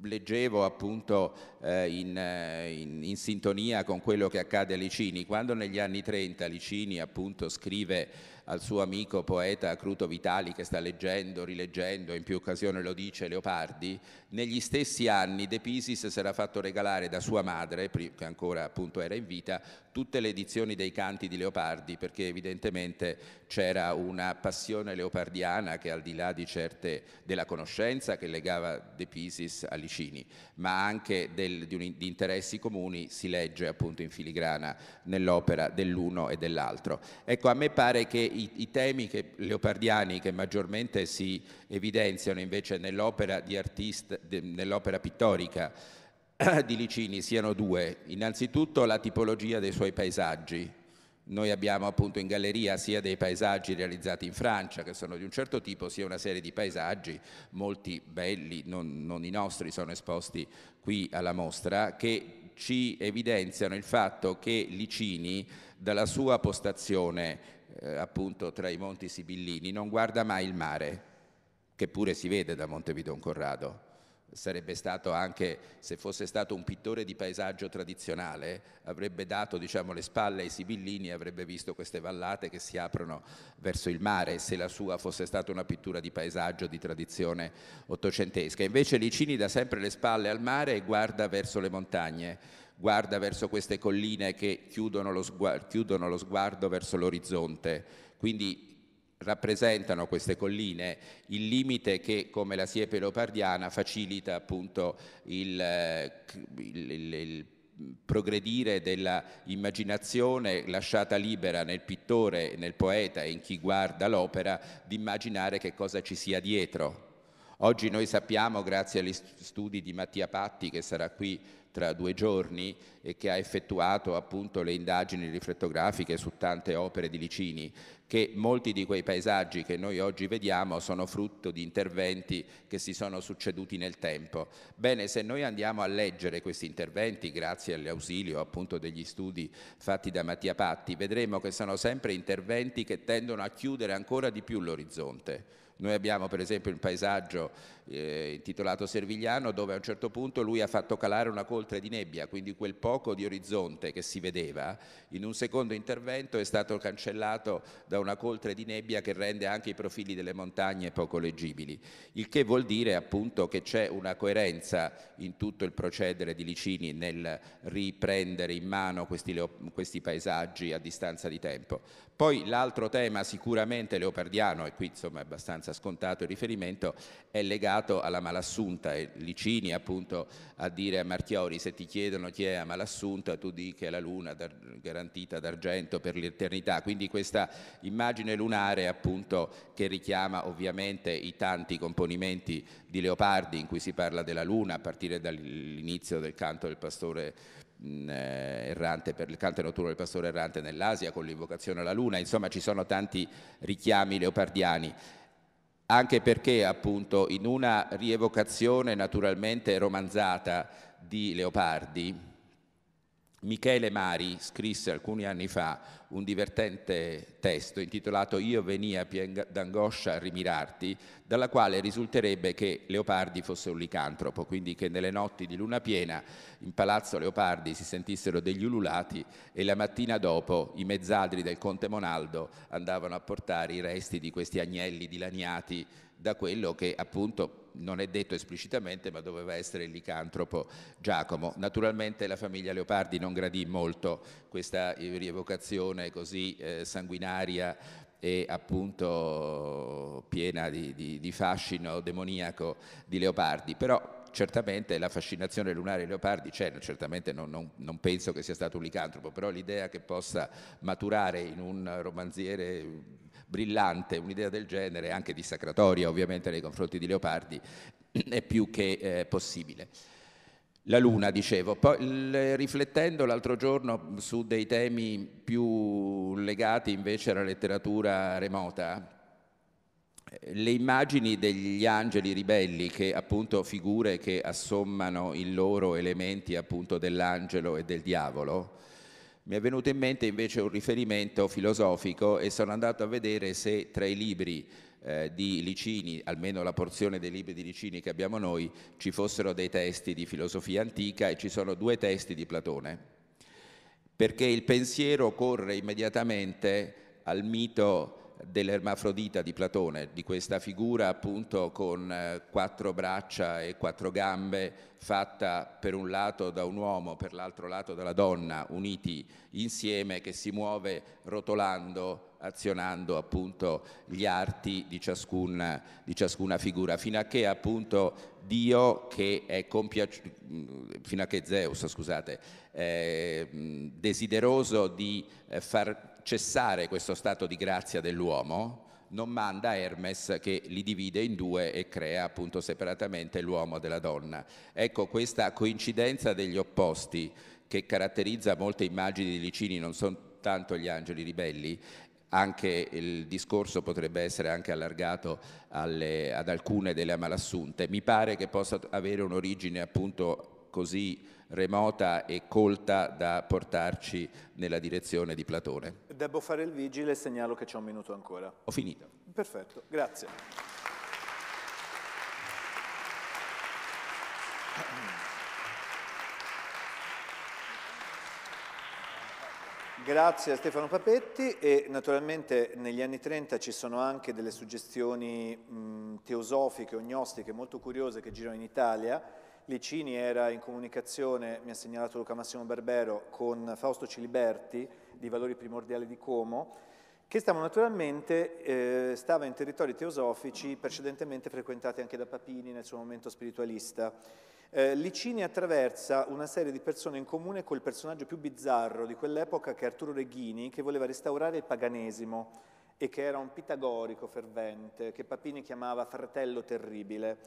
leggevo appunto eh, in, eh, in, in, sintonia con quello che accade a Licini, quando negli anni 30 Licini appunto scrive al suo amico poeta Cruto Vitali che sta leggendo, rileggendo, in più occasioni lo dice Leopardi, negli stessi anni De Pisis si era fatto regalare da sua madre, che ancora appunto era in vita, tutte le edizioni dei canti di Leopardi, perché evidentemente c'era una passione leopardiana che al di là di certe, della conoscenza che legava De Pisis a Licini, ma anche del, di, un, di interessi comuni si legge appunto in filigrana nell'opera dell'uno e dell'altro. Ecco, a me pare che i, i temi che, leopardiani che maggiormente si evidenziano invece nell'opera, di artist, nell'opera pittorica, di Licini siano due. Innanzitutto la tipologia dei suoi paesaggi. Noi abbiamo appunto in galleria sia dei paesaggi realizzati in Francia, che sono di un certo tipo, sia una serie di paesaggi, molti belli, non, non i nostri, sono esposti qui alla mostra, che ci evidenziano il fatto che Licini, dalla sua postazione eh, appunto tra i Monti Sibillini, non guarda mai il mare, che pure si vede da Montevideo Vidon Corrado sarebbe stato anche, se fosse stato un pittore di paesaggio tradizionale, avrebbe dato diciamo, le spalle ai sibillini e avrebbe visto queste vallate che si aprono verso il mare, se la sua fosse stata una pittura di paesaggio di tradizione ottocentesca. Invece Licini dà sempre le spalle al mare e guarda verso le montagne, guarda verso queste colline che chiudono lo, sguardo, chiudono lo sguardo verso l'orizzonte. Quindi rappresentano queste colline il limite che come la siepe leopardiana facilita appunto il, il, il, il progredire dell'immaginazione lasciata libera nel pittore, nel poeta e in chi guarda l'opera di immaginare che cosa ci sia dietro. Oggi noi sappiamo, grazie agli studi di Mattia Patti, che sarà qui tra due giorni e che ha effettuato appunto le indagini riflettografiche su tante opere di Licini, che molti di quei paesaggi che noi oggi vediamo sono frutto di interventi che si sono succeduti nel tempo. Bene, se noi andiamo a leggere questi interventi, grazie all'ausilio appunto degli studi fatti da Mattia Patti, vedremo che sono sempre interventi che tendono a chiudere ancora di più l'orizzonte. Noi abbiamo per esempio il paesaggio eh, intitolato Servigliano dove a un certo punto lui ha fatto calare una coltre di nebbia, quindi quel poco di orizzonte che si vedeva in un secondo intervento è stato cancellato da una coltre di nebbia che rende anche i profili delle montagne poco leggibili, il che vuol dire appunto che c'è una coerenza in tutto il procedere di Licini nel riprendere in mano questi, questi paesaggi a distanza di tempo. Poi l'altro tema sicuramente leopardiano, e qui insomma è abbastanza scontato il riferimento, è legato legato alla Malassunta e Licini appunto a dire a Marchiori se ti chiedono chi è a Malassunta tu dici che è la luna dar, garantita d'argento per l'eternità, quindi questa immagine lunare appunto che richiama ovviamente i tanti componimenti di Leopardi in cui si parla della luna a partire dall'inizio del canto del pastore eh, errante per il canto notturno del pastore errante nell'Asia con l'invocazione alla luna, insomma ci sono tanti richiami leopardiani anche perché appunto in una rievocazione naturalmente romanzata di Leopardi, Michele Mari scrisse alcuni anni fa un divertente testo intitolato Io venia pien d'angoscia a rimirarti, dalla quale risulterebbe che Leopardi fosse un licantropo, quindi che nelle notti di luna piena in palazzo Leopardi si sentissero degli ululati e la mattina dopo i mezzadri del conte Monaldo andavano a portare i resti di questi agnelli dilaniati da quello che appunto non è detto esplicitamente, ma doveva essere il licantropo Giacomo. Naturalmente la famiglia Leopardi non gradì molto questa rievocazione così eh, sanguinaria e appunto piena di, di, di fascino demoniaco di Leopardi, però certamente la fascinazione lunare di Leopardi c'è, certamente non, non, non, penso che sia stato un licantropo, però l'idea che possa maturare in un romanziere brillante, un'idea del genere, anche dissacratoria ovviamente nei confronti di Leopardi, è più che eh, possibile. La Luna, dicevo, poi riflettendo l'altro giorno su dei temi più legati invece alla letteratura remota, eh, le immagini degli angeli ribelli, che appunto figure che assommano in loro elementi appunto dell'angelo e del diavolo, mi è venuto in mente invece un riferimento filosofico e sono andato a vedere se tra i libri eh, di Licini, almeno la porzione dei libri di Licini che abbiamo noi, ci fossero dei testi di filosofia antica e ci sono due testi di Platone. Perché il pensiero corre immediatamente al mito dell'ermafrodita di Platone, di questa figura appunto con eh, quattro braccia e quattro gambe, fatta per un lato da un uomo, per l'altro lato dalla donna, uniti insieme, che si muove rotolando, azionando appunto gli arti di ciascuna, di ciascuna figura, fino a che appunto Dio che è compiaciuto, fino a che Zeus, scusate, è desideroso di eh, far cessare questo stato di grazia dell'uomo, non manda Hermes che li divide in due e crea appunto separatamente l'uomo della donna. Ecco questa coincidenza degli opposti che caratterizza molte immagini di Licini, non soltanto gli angeli ribelli, anche il discorso potrebbe essere anche allargato alle, ad alcune delle malassunte. Mi pare che possa avere un'origine appunto così remota e colta da portarci nella direzione di Platone. Devo fare il vigile e segnalo che c'è un minuto ancora. Ho finito. Perfetto, grazie. Grazie a Stefano Papetti e naturalmente negli anni 30 ci sono anche delle suggestioni mh, teosofiche ognostiche, molto curiose che girano in Italia. Licini era in comunicazione, mi ha segnalato Luca Massimo Barbero, con Fausto Ciliberti, di valori primordiali di Como, che stava naturalmente eh, stava in territori teosofici precedentemente frequentati anche da Papini nel suo momento spiritualista. Eh, Licini attraversa una serie di persone in comune col personaggio più bizzarro di quell'epoca che è Arturo Reghini, che voleva restaurare il paganesimo e che era un pitagorico fervente, che Papini chiamava fratello terribile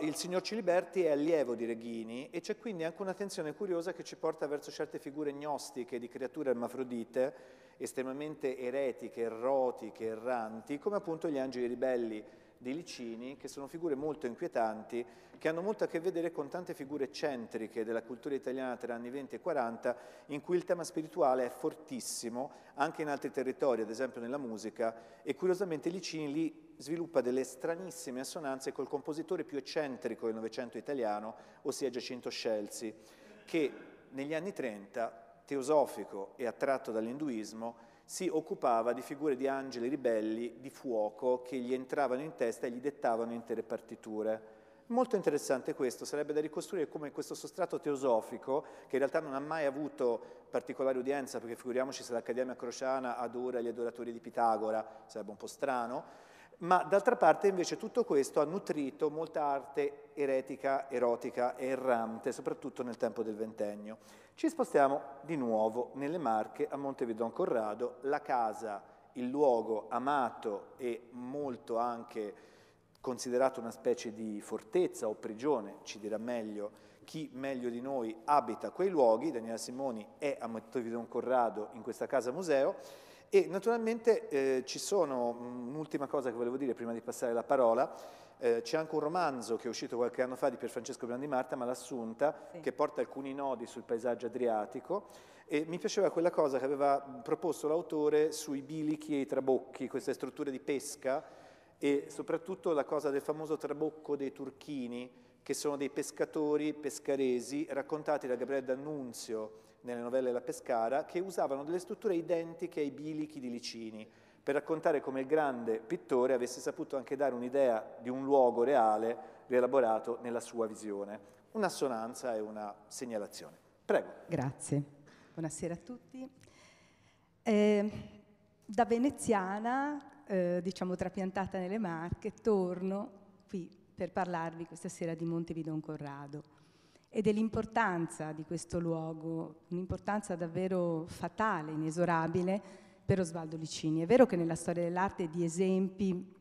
il signor Ciliberti è allievo di Reghini e c'è quindi anche una tensione curiosa che ci porta verso certe figure gnostiche di creature ermafrodite, estremamente eretiche, erotiche, erranti, come appunto gli angeli ribelli di Licini, che sono figure molto inquietanti, che hanno molto a che vedere con tante figure eccentriche della cultura italiana tra anni 20 e 40, in cui il tema spirituale è fortissimo, anche in altri territori, ad esempio nella musica, e curiosamente Licini lì sviluppa delle stranissime assonanze col compositore più eccentrico del Novecento italiano, ossia Giacinto Scelsi, che negli anni 30, teosofico e attratto dall'induismo, si occupava di figure di angeli ribelli di fuoco che gli entravano in testa e gli dettavano intere partiture. Molto interessante questo, sarebbe da ricostruire come questo sostrato teosofico, che in realtà non ha mai avuto particolare udienza, perché figuriamoci se l'Accademia Crociana adora gli adoratori di Pitagora, sarebbe un po' strano, ma d'altra parte invece tutto questo ha nutrito molta arte eretica, erotica e errante, soprattutto nel tempo del ventennio. Ci spostiamo di nuovo nelle Marche, a Montevideo Corrado, la casa, il luogo amato e molto anche considerato una specie di fortezza o prigione, ci dirà meglio chi meglio di noi abita quei luoghi, Daniela Simoni è a Montevideo Corrado in questa casa museo, e naturalmente eh, ci sono, mm, un'ultima cosa che volevo dire prima di passare la parola, eh, c'è anche un romanzo che è uscito qualche anno fa di Francesco Brandi Marta, Malassunta, sì. che porta alcuni nodi sul paesaggio adriatico e mi piaceva quella cosa che aveva proposto l'autore sui bilichi e i trabocchi, queste strutture di pesca e soprattutto la cosa del famoso trabocco dei turchini, che sono dei pescatori pescaresi raccontati da Gabriele D'Annunzio nelle novelle La Pescara, che usavano delle strutture identiche ai bilichi di Licini, per raccontare come il grande pittore avesse saputo anche dare un'idea di un luogo reale rielaborato nella sua visione. Un'assonanza e una segnalazione. Prego. Grazie. Buonasera a tutti. Eh, da veneziana, eh, diciamo trapiantata nelle Marche, torno qui per parlarvi questa sera di Montevidon Corrado e dell'importanza di questo luogo, un'importanza davvero fatale, inesorabile per Osvaldo Licini. È vero che nella storia dell'arte di esempi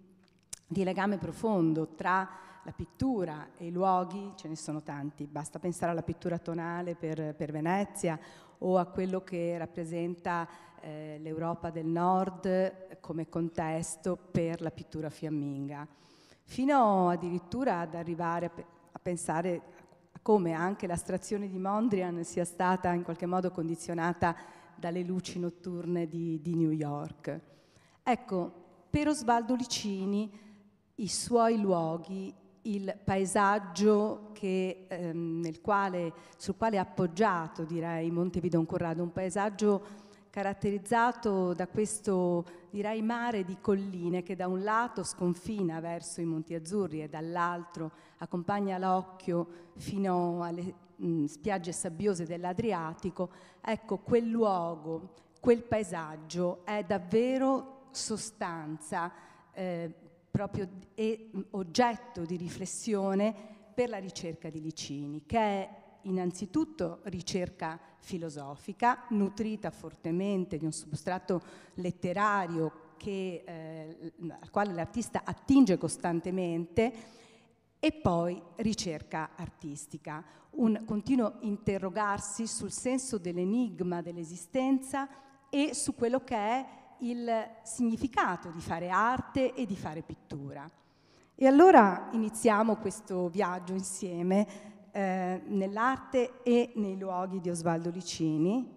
di legame profondo tra la pittura e i luoghi ce ne sono tanti, basta pensare alla pittura tonale per, per Venezia o a quello che rappresenta eh, l'Europa del Nord eh, come contesto per la pittura fiamminga, fino addirittura ad arrivare a pensare come anche la l'astrazione di Mondrian sia stata in qualche modo condizionata dalle luci notturne di, di New York. Ecco, per Osvaldo Licini i suoi luoghi, il paesaggio che, ehm, quale, sul quale è appoggiato, direi, Montevidon Corrado, un paesaggio caratterizzato da questo direi mare di colline che da un lato sconfina verso i Monti Azzurri e dall'altro accompagna l'occhio fino alle mh, mm, spiagge sabbiose dell'Adriatico, ecco quel luogo, quel paesaggio è davvero sostanza eh, proprio e mm, oggetto di riflessione per la ricerca di Licini, che è innanzitutto ricerca di filosofica, nutrita fortemente di un substrato letterario che, eh, al quale l'artista attinge costantemente e poi ricerca artistica, un continuo interrogarsi sul senso dell'enigma dell'esistenza e su quello che è il significato di fare arte e di fare pittura. E allora iniziamo questo viaggio insieme eh, nell'arte e nei luoghi di Osvaldo Licini,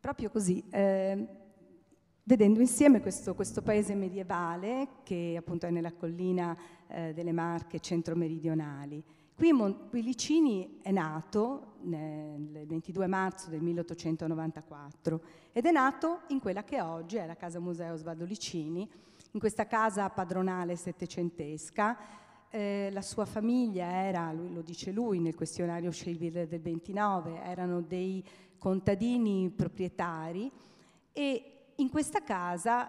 proprio così, eh, vedendo insieme questo, questo, paese medievale che appunto è nella collina eh, delle Marche centro-meridionali. Qui, qui Licini è nato nel, il 22 marzo del 1894 ed è nato in quella che oggi è la Casa Museo Osvaldo Licini, in questa casa padronale settecentesca eh, la sua famiglia era, lui, lo dice lui nel questionario civile del 29, erano dei contadini proprietari e in questa casa,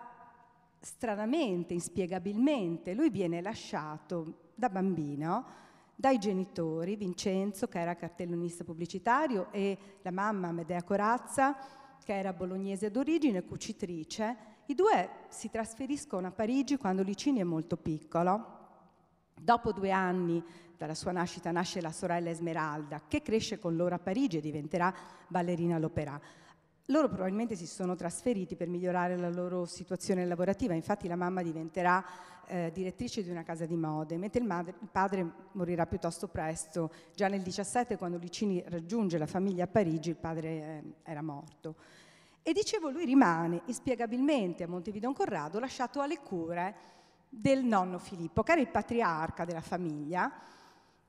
stranamente, inspiegabilmente, lui viene lasciato da bambino dai genitori, Vincenzo che era cartellonista pubblicitario e la mamma Medea Corazza che era bolognese d'origine cucitrice. I due si trasferiscono a Parigi quando Licini è molto piccolo Dopo due anni dalla sua nascita nasce la sorella Esmeralda, che cresce con loro a Parigi e diventerà ballerina all'opera. Loro probabilmente si sono trasferiti per migliorare la loro situazione lavorativa, infatti la mamma diventerà eh, direttrice di una casa di mode, mentre il, madre, il, padre morirà piuttosto presto, già nel 17 quando Licini raggiunge la famiglia a Parigi il padre eh, era morto. E dicevo lui rimane inspiegabilmente a Montevideo Corrado lasciato alle cure del nonno Filippo, che era il patriarca della famiglia,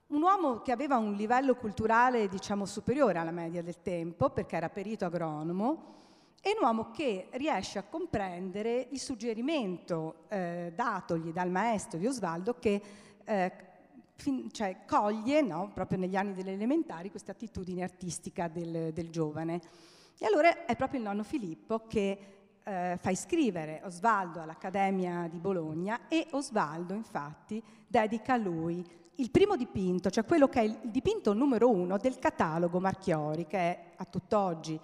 un uomo che aveva un livello culturale, diciamo, superiore alla media del tempo, perché era perito agronomo, e un uomo che riesce a comprendere il suggerimento eh, datogli dal maestro di Osvaldo che eh, fin, cioè, coglie, no, proprio negli anni delle elementari, questa attitudine artistica del, del giovane. E allora è proprio il nonno Filippo che eh, fa iscrivere Osvaldo all'Accademia di Bologna e Osvaldo infatti dedica a lui il primo dipinto, cioè quello che è il dipinto numero uno del catalogo Marchiori, che è a tutt'oggi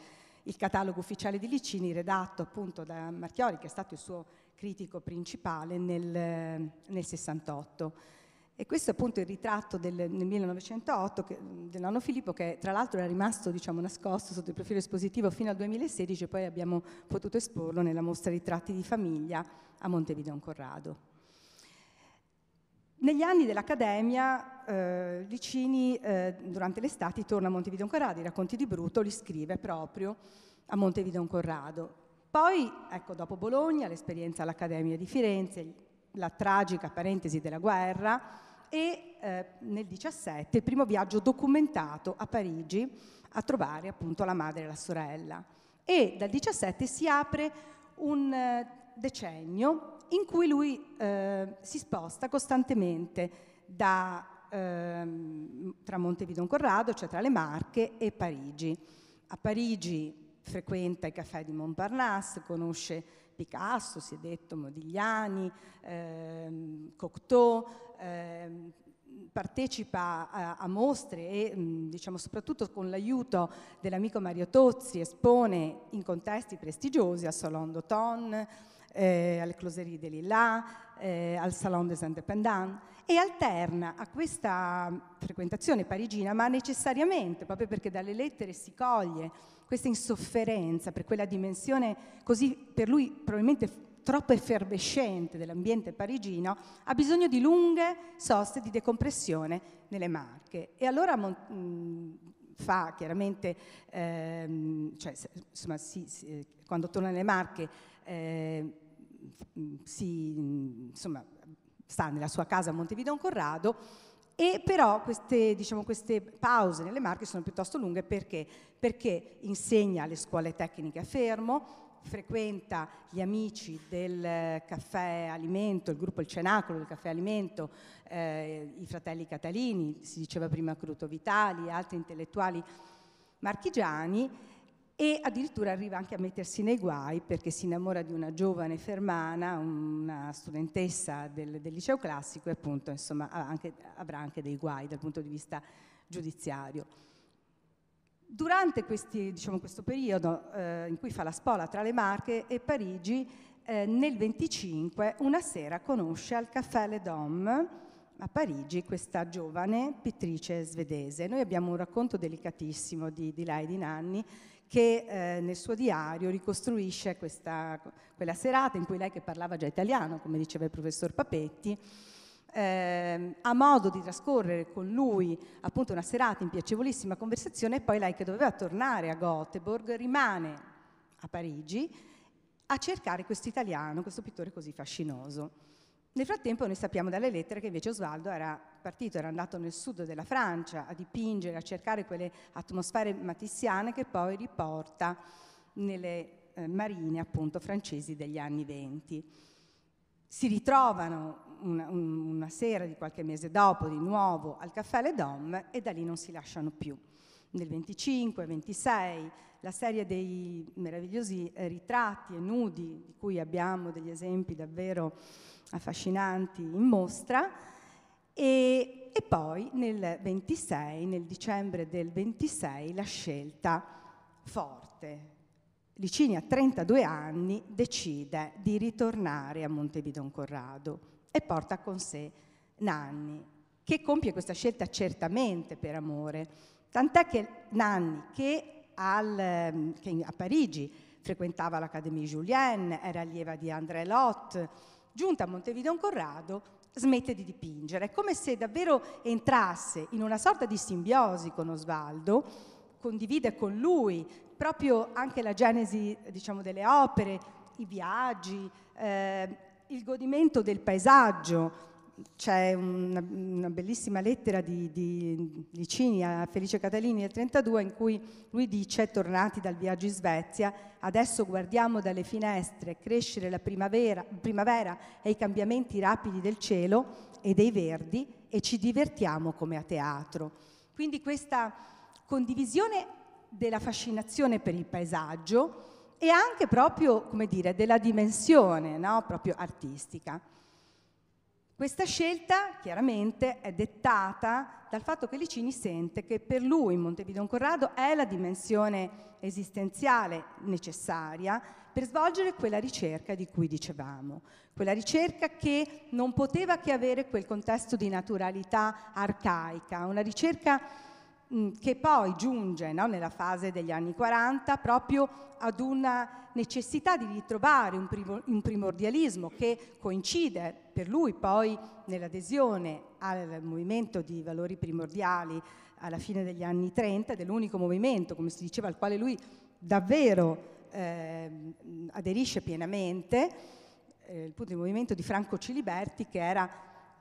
il catalogo ufficiale di Licini, redatto appunto da Marchiori, che è stato il suo critico principale nel, nel 68. E questo è appunto il ritratto del, nel 1908 che, del nonno Filippo che tra l'altro era rimasto diciamo, nascosto sotto il profilo espositivo fino al 2016 e poi abbiamo potuto esporlo nella mostra Ritratti di famiglia a Montevideo Corrado. Negli anni dell'Accademia, eh, Licini eh, durante l'estate torna a Montevideo Corrado, i racconti di Bruto li scrive proprio a Montevideo Corrado. Poi, ecco, dopo Bologna, l'esperienza all'Accademia di Firenze, la tragica parentesi della guerra e eh, nel 17 il primo viaggio documentato a Parigi a trovare appunto la madre e la sorella. E dal 17 si apre un eh, decennio in cui lui eh, si sposta costantemente da, ehm, tra Montevideo e Corrado, cioè tra le Marche e Parigi. A Parigi frequenta i caffè di Montparnasse, conosce Picasso, si è detto Modigliani, ehm, Cocteau, ehm, partecipa a, a, mostre e mm, diciamo, soprattutto con l'aiuto dell'amico Mario Tozzi espone in contesti prestigiosi al Salon d'Automne, eh, alle Closerie de Lillas, eh, al Salon des Indépendants e alterna a questa frequentazione parigina, ma necessariamente, proprio perché dalle lettere si coglie questa insofferenza per quella dimensione così per lui probabilmente troppo effervescente dell'ambiente parigino, ha bisogno di lunghe soste di decompressione nelle Marche. E allora mh, mm, fa chiaramente, ehm, cioè, insomma, si, si, eh, quando torna nelle Marche, eh, si, mm, insomma, sta nella sua casa a Montevideo Corrado e però queste, diciamo, queste, pause nelle marche sono piuttosto lunghe perché? perché insegna alle scuole tecniche a Fermo, frequenta gli amici del eh, caffè alimento, il gruppo Il Cenacolo del caffè alimento, eh, i fratelli Catalini, si diceva prima Cruto Vitali, altri intellettuali marchigiani e addirittura arriva anche a mettersi nei guai perché si innamora di una giovane fermana, una studentessa del, del liceo classico e appunto insomma, anche, avrà anche dei guai dal punto di vista giudiziario. Durante questi, diciamo, questo periodo eh, in cui fa la spola tra le Marche e Parigi, eh, nel 25 una sera conosce al Café Le Dom a Parigi questa giovane pittrice svedese. Noi abbiamo un racconto delicatissimo di, di lei, di Nanni, che eh, nel suo diario ricostruisce questa, quella serata in cui lei che parlava già italiano, come diceva il professor Papetti, eh, ha modo di trascorrere con lui appunto una serata in piacevolissima conversazione e poi lei che doveva tornare a Göteborg rimane a Parigi a cercare questo italiano, questo pittore così fascinoso. Nel frattempo noi sappiamo dalle lettere che invece Osvaldo era partito, era andato nel sud della Francia a dipingere, a cercare quelle atmosfere matissiane che poi riporta nelle eh, marine appunto francesi degli anni venti. Si ritrovano una, una sera di qualche mese dopo di nuovo al Caffè Le Dom e da lì non si lasciano più nel 25, 26, la serie dei meravigliosi eh, ritratti e nudi, di cui abbiamo degli esempi davvero affascinanti in mostra, e, e poi nel 26, nel dicembre del 26, la scelta forte. Licini a 32 anni decide di ritornare a Montevidon Corrado e porta con sé Nanni, che compie questa scelta certamente per amore, Tant'è che Nanni, che, al, ehm, che a Parigi frequentava l'Académie Julienne, era allieva di André Lotte, giunta a Montevideo Corrado, smette di dipingere. È come se davvero entrasse in una sorta di simbiosi con Osvaldo, condivide con lui proprio anche la genesi diciamo, delle opere, i viaggi, eh, il godimento del paesaggio c'è una, una, bellissima lettera di, di Licini a Felice Catalini nel 32 in cui lui dice, tornati dal viaggio in Svezia, adesso guardiamo dalle finestre crescere la primavera, primavera e i cambiamenti rapidi del cielo e dei verdi e ci divertiamo come a teatro. Quindi questa condivisione della fascinazione per il paesaggio e anche proprio, come dire, della dimensione no? proprio artistica. Questa scelta chiaramente è dettata dal fatto che Licini sente che per lui Montevideo Corrado è la dimensione esistenziale necessaria per svolgere quella ricerca di cui dicevamo, quella ricerca che non poteva che avere quel contesto di naturalità arcaica, una ricerca Mm, che poi giunge no, nella fase degli anni 40 proprio ad una necessità di ritrovare un, primo, un primordialismo che coincide per lui poi nell'adesione al movimento di valori primordiali alla fine degli anni 30, dell'unico movimento, come si diceva, al quale lui davvero eh, aderisce pienamente, eh, il, il movimento di Franco Ciliberti che era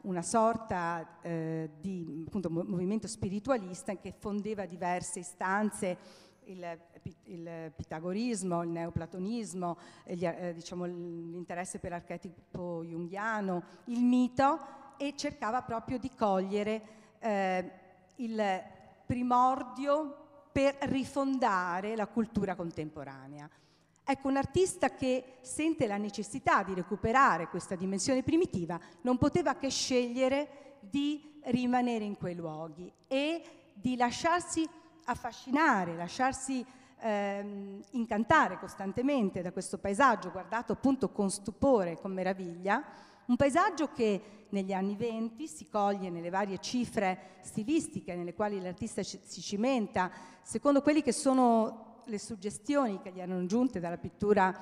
una sorta eh, di appunto, movimento spiritualista che fondeva diverse istanze, il, il pitagorismo, il neoplatonismo, eh, gli, eh, diciamo, l'interesse per l'archetipo junghiano, il mito e cercava proprio di cogliere eh, il primordio per rifondare la cultura contemporanea. Ecco, un artista che sente la necessità di recuperare questa dimensione primitiva non poteva che scegliere di rimanere in quei luoghi e di lasciarsi affascinare, lasciarsi ehm, incantare costantemente da questo paesaggio guardato appunto con stupore, con meraviglia, un paesaggio che negli anni venti si coglie nelle varie cifre stilistiche nelle quali l'artista si cimenta, secondo quelli che sono le suggestioni che gli erano giunte dalla pittura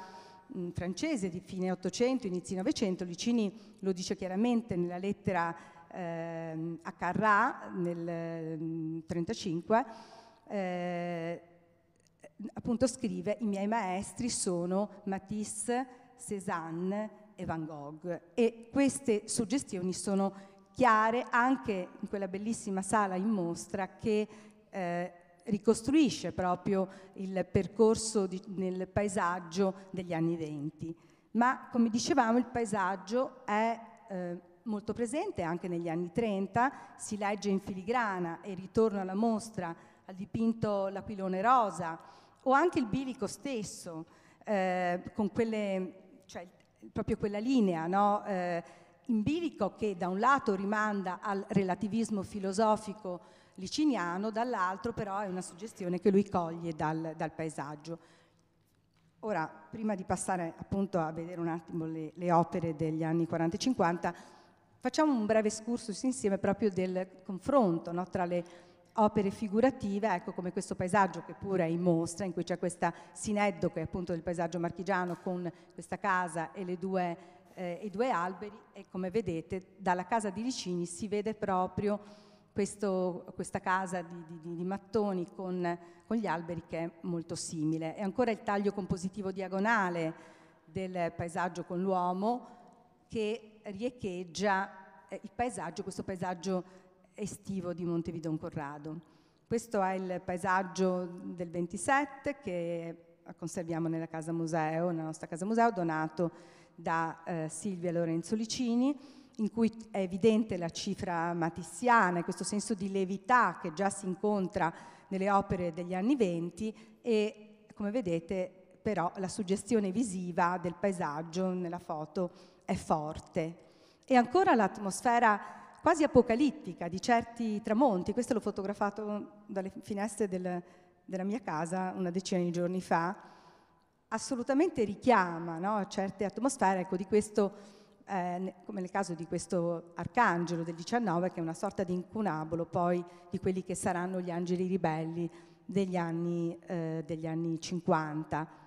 mh, francese di fine 800, inizio 900, Licini lo dice chiaramente nella lettera eh, a Carrà nel 1935, eh, appunto scrive i miei maestri sono Matisse, Cézanne e Van Gogh e queste suggestioni sono chiare anche in quella bellissima sala in mostra che eh, ricostruisce proprio il percorso di, nel paesaggio degli anni venti. Ma come dicevamo il paesaggio è eh, molto presente anche negli anni trenta, si legge in filigrana e ritorno alla mostra al dipinto L'Aquilone Rosa o anche il bilico stesso, eh, con quelle, cioè, proprio quella linea no? eh, in bilico che da un lato rimanda al relativismo filosofico liciniano, dall'altro però è una suggestione che lui coglie dal, dal paesaggio. Ora, prima di passare appunto a vedere un attimo le, le opere degli anni 40 e 50, facciamo un breve scursus insieme proprio del confronto no, tra le opere figurative, ecco come questo paesaggio che pure è in mostra, in cui c'è questa sineddoche appunto del paesaggio marchigiano con questa casa e due, i eh, due alberi e come vedete dalla casa di Licini si vede proprio questo, questa casa di, di, di mattoni con, con, gli alberi che è molto simile. È ancora il taglio compositivo diagonale del paesaggio con l'uomo che riecheggia eh, il paesaggio, questo paesaggio estivo di Montevidon Corrado. Questo è il paesaggio del 27 che conserviamo nella casa museo, nella nostra casa museo, donato da eh, Silvia Lorenzo Licini in cui è evidente la cifra matissiana, questo senso di levità che già si incontra nelle opere degli anni venti e come vedete però la suggestione visiva del paesaggio nella foto è forte. E ancora l'atmosfera quasi apocalittica di certi tramonti, questo l'ho fotografato dalle finestre del, della mia casa una decina di giorni fa, assolutamente richiama no, certe atmosfere, ecco di questo eh, come nel caso di questo arcangelo del 19 che è una sorta di incunabolo poi di quelli che saranno gli angeli ribelli degli anni, eh, degli anni 50.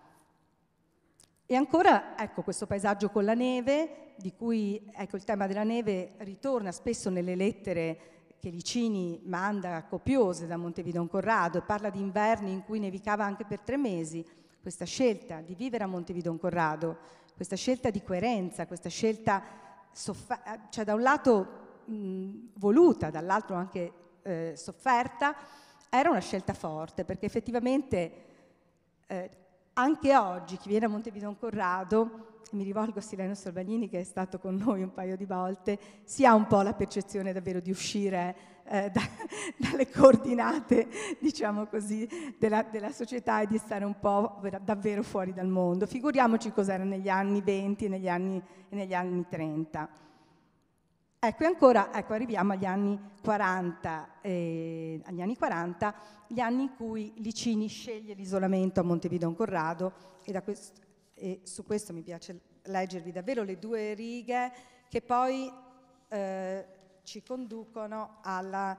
E ancora ecco questo paesaggio con la neve, di cui ecco, il tema della neve ritorna spesso nelle lettere che Licini manda copiose da Montevideo Corrado e parla di inverni in cui nevicava anche per tre mesi. Questa scelta di vivere a Montevideo Corrado questa scelta di coerenza, questa scelta, soffa- cioè da un lato mh, voluta, dall'altro anche eh, sofferta, era una scelta forte perché effettivamente eh, anche oggi chi viene a Montevideo in Corrado e mi rivolgo a Sileno Sorbagnini che è stato con noi un paio di volte, si ha un po' la percezione davvero di uscire eh, da, dalle coordinate, diciamo così, della, della, società e di stare un po' davvero fuori dal mondo. Figuriamoci cos'era negli anni 20 e negli anni, e negli anni 30. Ecco, e ancora ecco, arriviamo agli anni 40, eh, agli anni 40, gli anni in cui Licini sceglie l'isolamento a Montevideo Corrado e, questo, e su questo mi piace leggervi davvero le due righe che poi eh, ci conducono alla,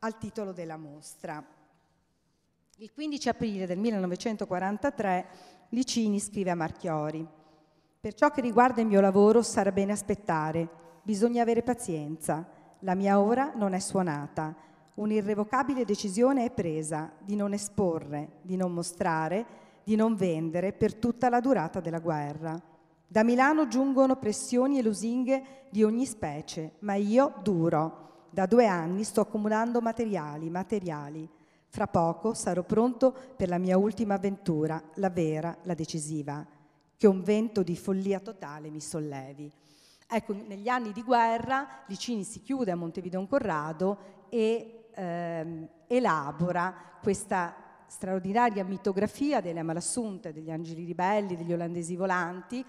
al titolo della mostra. Il 15 aprile del 1943 Licini scrive a Marchiori «Per ciò che riguarda il mio lavoro sarà bene aspettare, bisogna avere pazienza, la mia ora non è suonata, un'irrevocabile decisione è presa di non esporre, di non mostrare, di non vendere per tutta la durata della guerra». Da Milano giungono pressioni e lusinghe di ogni specie, ma io duro. Da due anni sto accumulando materiali, materiali. Fra poco sarò pronto per la mia ultima avventura, la vera, la decisiva. Che un vento di follia totale mi sollevi. Ecco, negli anni di guerra Licini si chiude a Montevideo Corrado e ehm, elabora questa straordinaria mitografia delle Malassunte, degli angeli ribelli, degli olandesi volanti,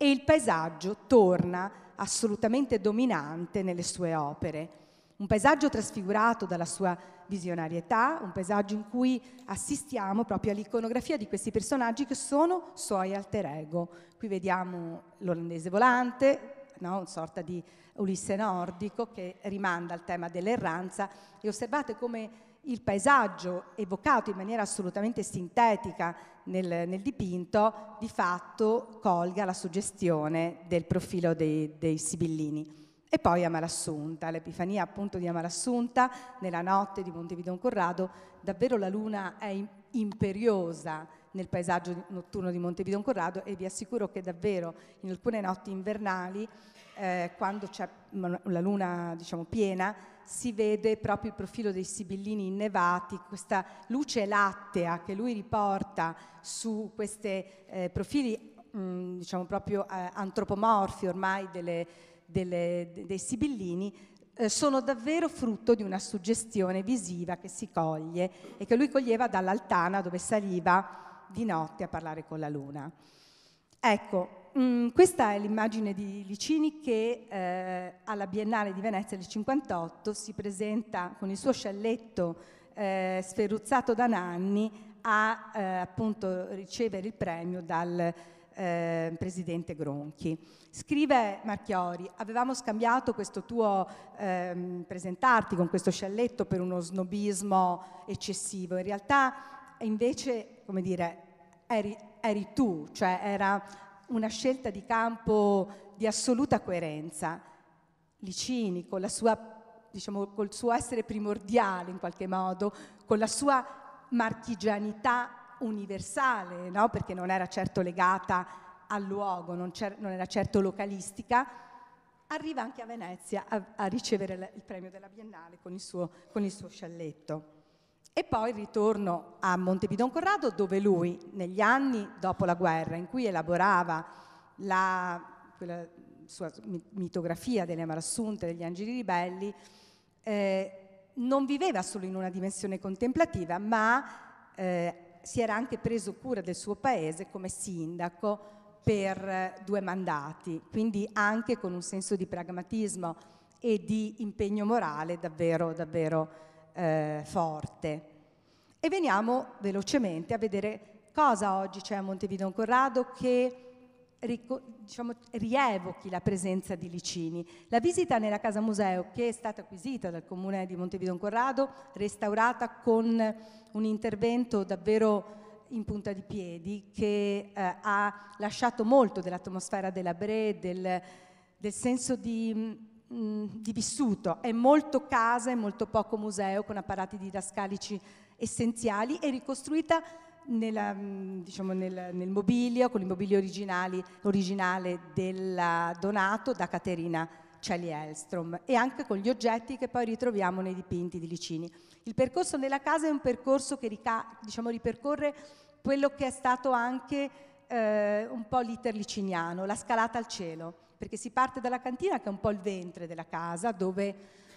e il paesaggio torna assolutamente dominante nelle sue opere. Un paesaggio trasfigurato dalla sua visionarietà, un paesaggio in cui assistiamo proprio all'iconografia di questi personaggi che sono suoi alter ego. Qui vediamo l'olandese volante, no? una sorta di Ulisse nordico che rimanda al tema dell'erranza e osservate come il paesaggio evocato in maniera assolutamente sintetica nel, nel dipinto di fatto colga la suggestione del profilo dei, dei sibillini. E poi Amalassunta, l'epifania appunto di Amalassunta, nella notte di Montevideo Vidon Corrado, davvero la luna è imperiosa nel paesaggio notturno di Montevideo Vidon Corrado e vi assicuro che davvero in alcune notti invernali, eh, quando c'è la luna diciamo piena, si vede proprio il profilo dei sibillini innevati, questa luce lattea che lui riporta su questi eh, profili mh, mm, diciamo proprio eh, antropomorfi ormai delle, delle, dei sibillini, eh, sono davvero frutto di una suggestione visiva che si coglie e che lui coglieva dall'altana dove saliva di notte a parlare con la luna. Ecco, mh, mm, questa è l'immagine di Licini che eh, alla Biennale di Venezia del 58 si presenta con il suo scialletto eh, sferruzzato da Nanni a eh, appunto ricevere il premio dal eh, presidente Gronchi. Scrive Marchiori, avevamo scambiato questo tuo ehm, presentarti con questo scialletto per uno snobismo eccessivo, in realtà invece, come dire, eri, eri tu, cioè era una scelta di campo di assoluta coerenza. Licini, con la sua, diciamo, col suo essere primordiale in qualche modo, con la sua marchigianità universale, no? perché non era certo legata al luogo, non, non, era certo localistica, arriva anche a Venezia a, a ricevere il premio della Biennale con il suo, con il suo scialletto. E poi ritorno a Montepidon Corrado dove lui negli anni dopo la guerra in cui elaborava la sua mitografia delle Marassunte, degli Angeli Ribelli, eh, non viveva solo in una dimensione contemplativa ma eh, si era anche preso cura del suo paese come sindaco per eh, due mandati, quindi anche con un senso di pragmatismo e di impegno morale davvero, davvero eh, forte. E veniamo velocemente a vedere cosa oggi c'è a Montevideo Corrado che diciamo, rievochi la presenza di Licini. La visita nella casa museo che è stata acquisita dal comune di Montevideo Corrado, restaurata con un intervento davvero in punta di piedi che eh, ha lasciato molto dell'atmosfera della Bre, del, del senso di mh, mm, di vissuto, è molto casa e molto poco museo con apparati didascalici essenziali e ricostruita nella, mm, diciamo, nel, nel, mobilio, con il mobilio originale del donato da Caterina Celi Elstrom e anche con gli oggetti che poi ritroviamo nei dipinti di Licini. Il percorso nella casa è un percorso che rica, diciamo, ripercorre quello che è stato anche eh, un po' l'iter liciniano, la scalata al cielo perché si parte dalla cantina che è un po' il ventre della casa dove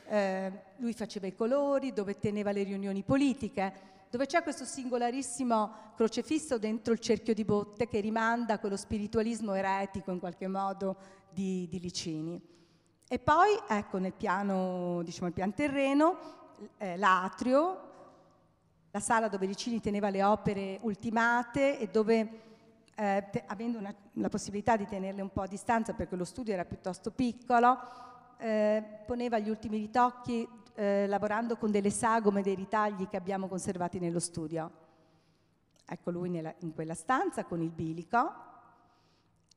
eh, lui faceva i colori, dove teneva le riunioni politiche, dove c'è questo singolarissimo crocefisso dentro il cerchio di botte che rimanda a quello spiritualismo eretico in qualche modo di, di Licini. E poi, ecco, nel piano, diciamo, il pian terreno, eh, l'atrio, la sala dove Licini teneva le opere ultimate e dove eh, te, avendo una, la possibilità di tenerle un po' a distanza perché lo studio era piuttosto piccolo, eh, poneva gli ultimi ritocchi eh, lavorando con delle sagome, dei ritagli che abbiamo conservati nello studio. Ecco lui nella, in quella stanza con il bilico,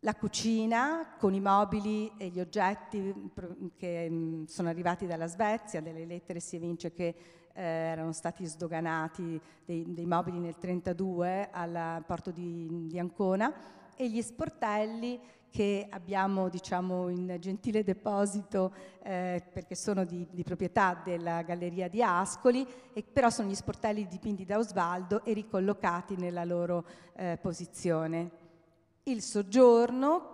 la cucina con i mobili e gli oggetti mm, che mh, mm, sono arrivati dalla Svezia, delle lettere si evince che eh, erano stati sdoganati dei, dei mobili nel 1932 al porto di, di Ancona e gli sportelli che abbiamo diciamo, in gentile deposito eh, perché sono di, di, proprietà della Galleria di Ascoli, e, però sono gli sportelli dipinti da Osvaldo e ricollocati nella loro eh, posizione. Il soggiorno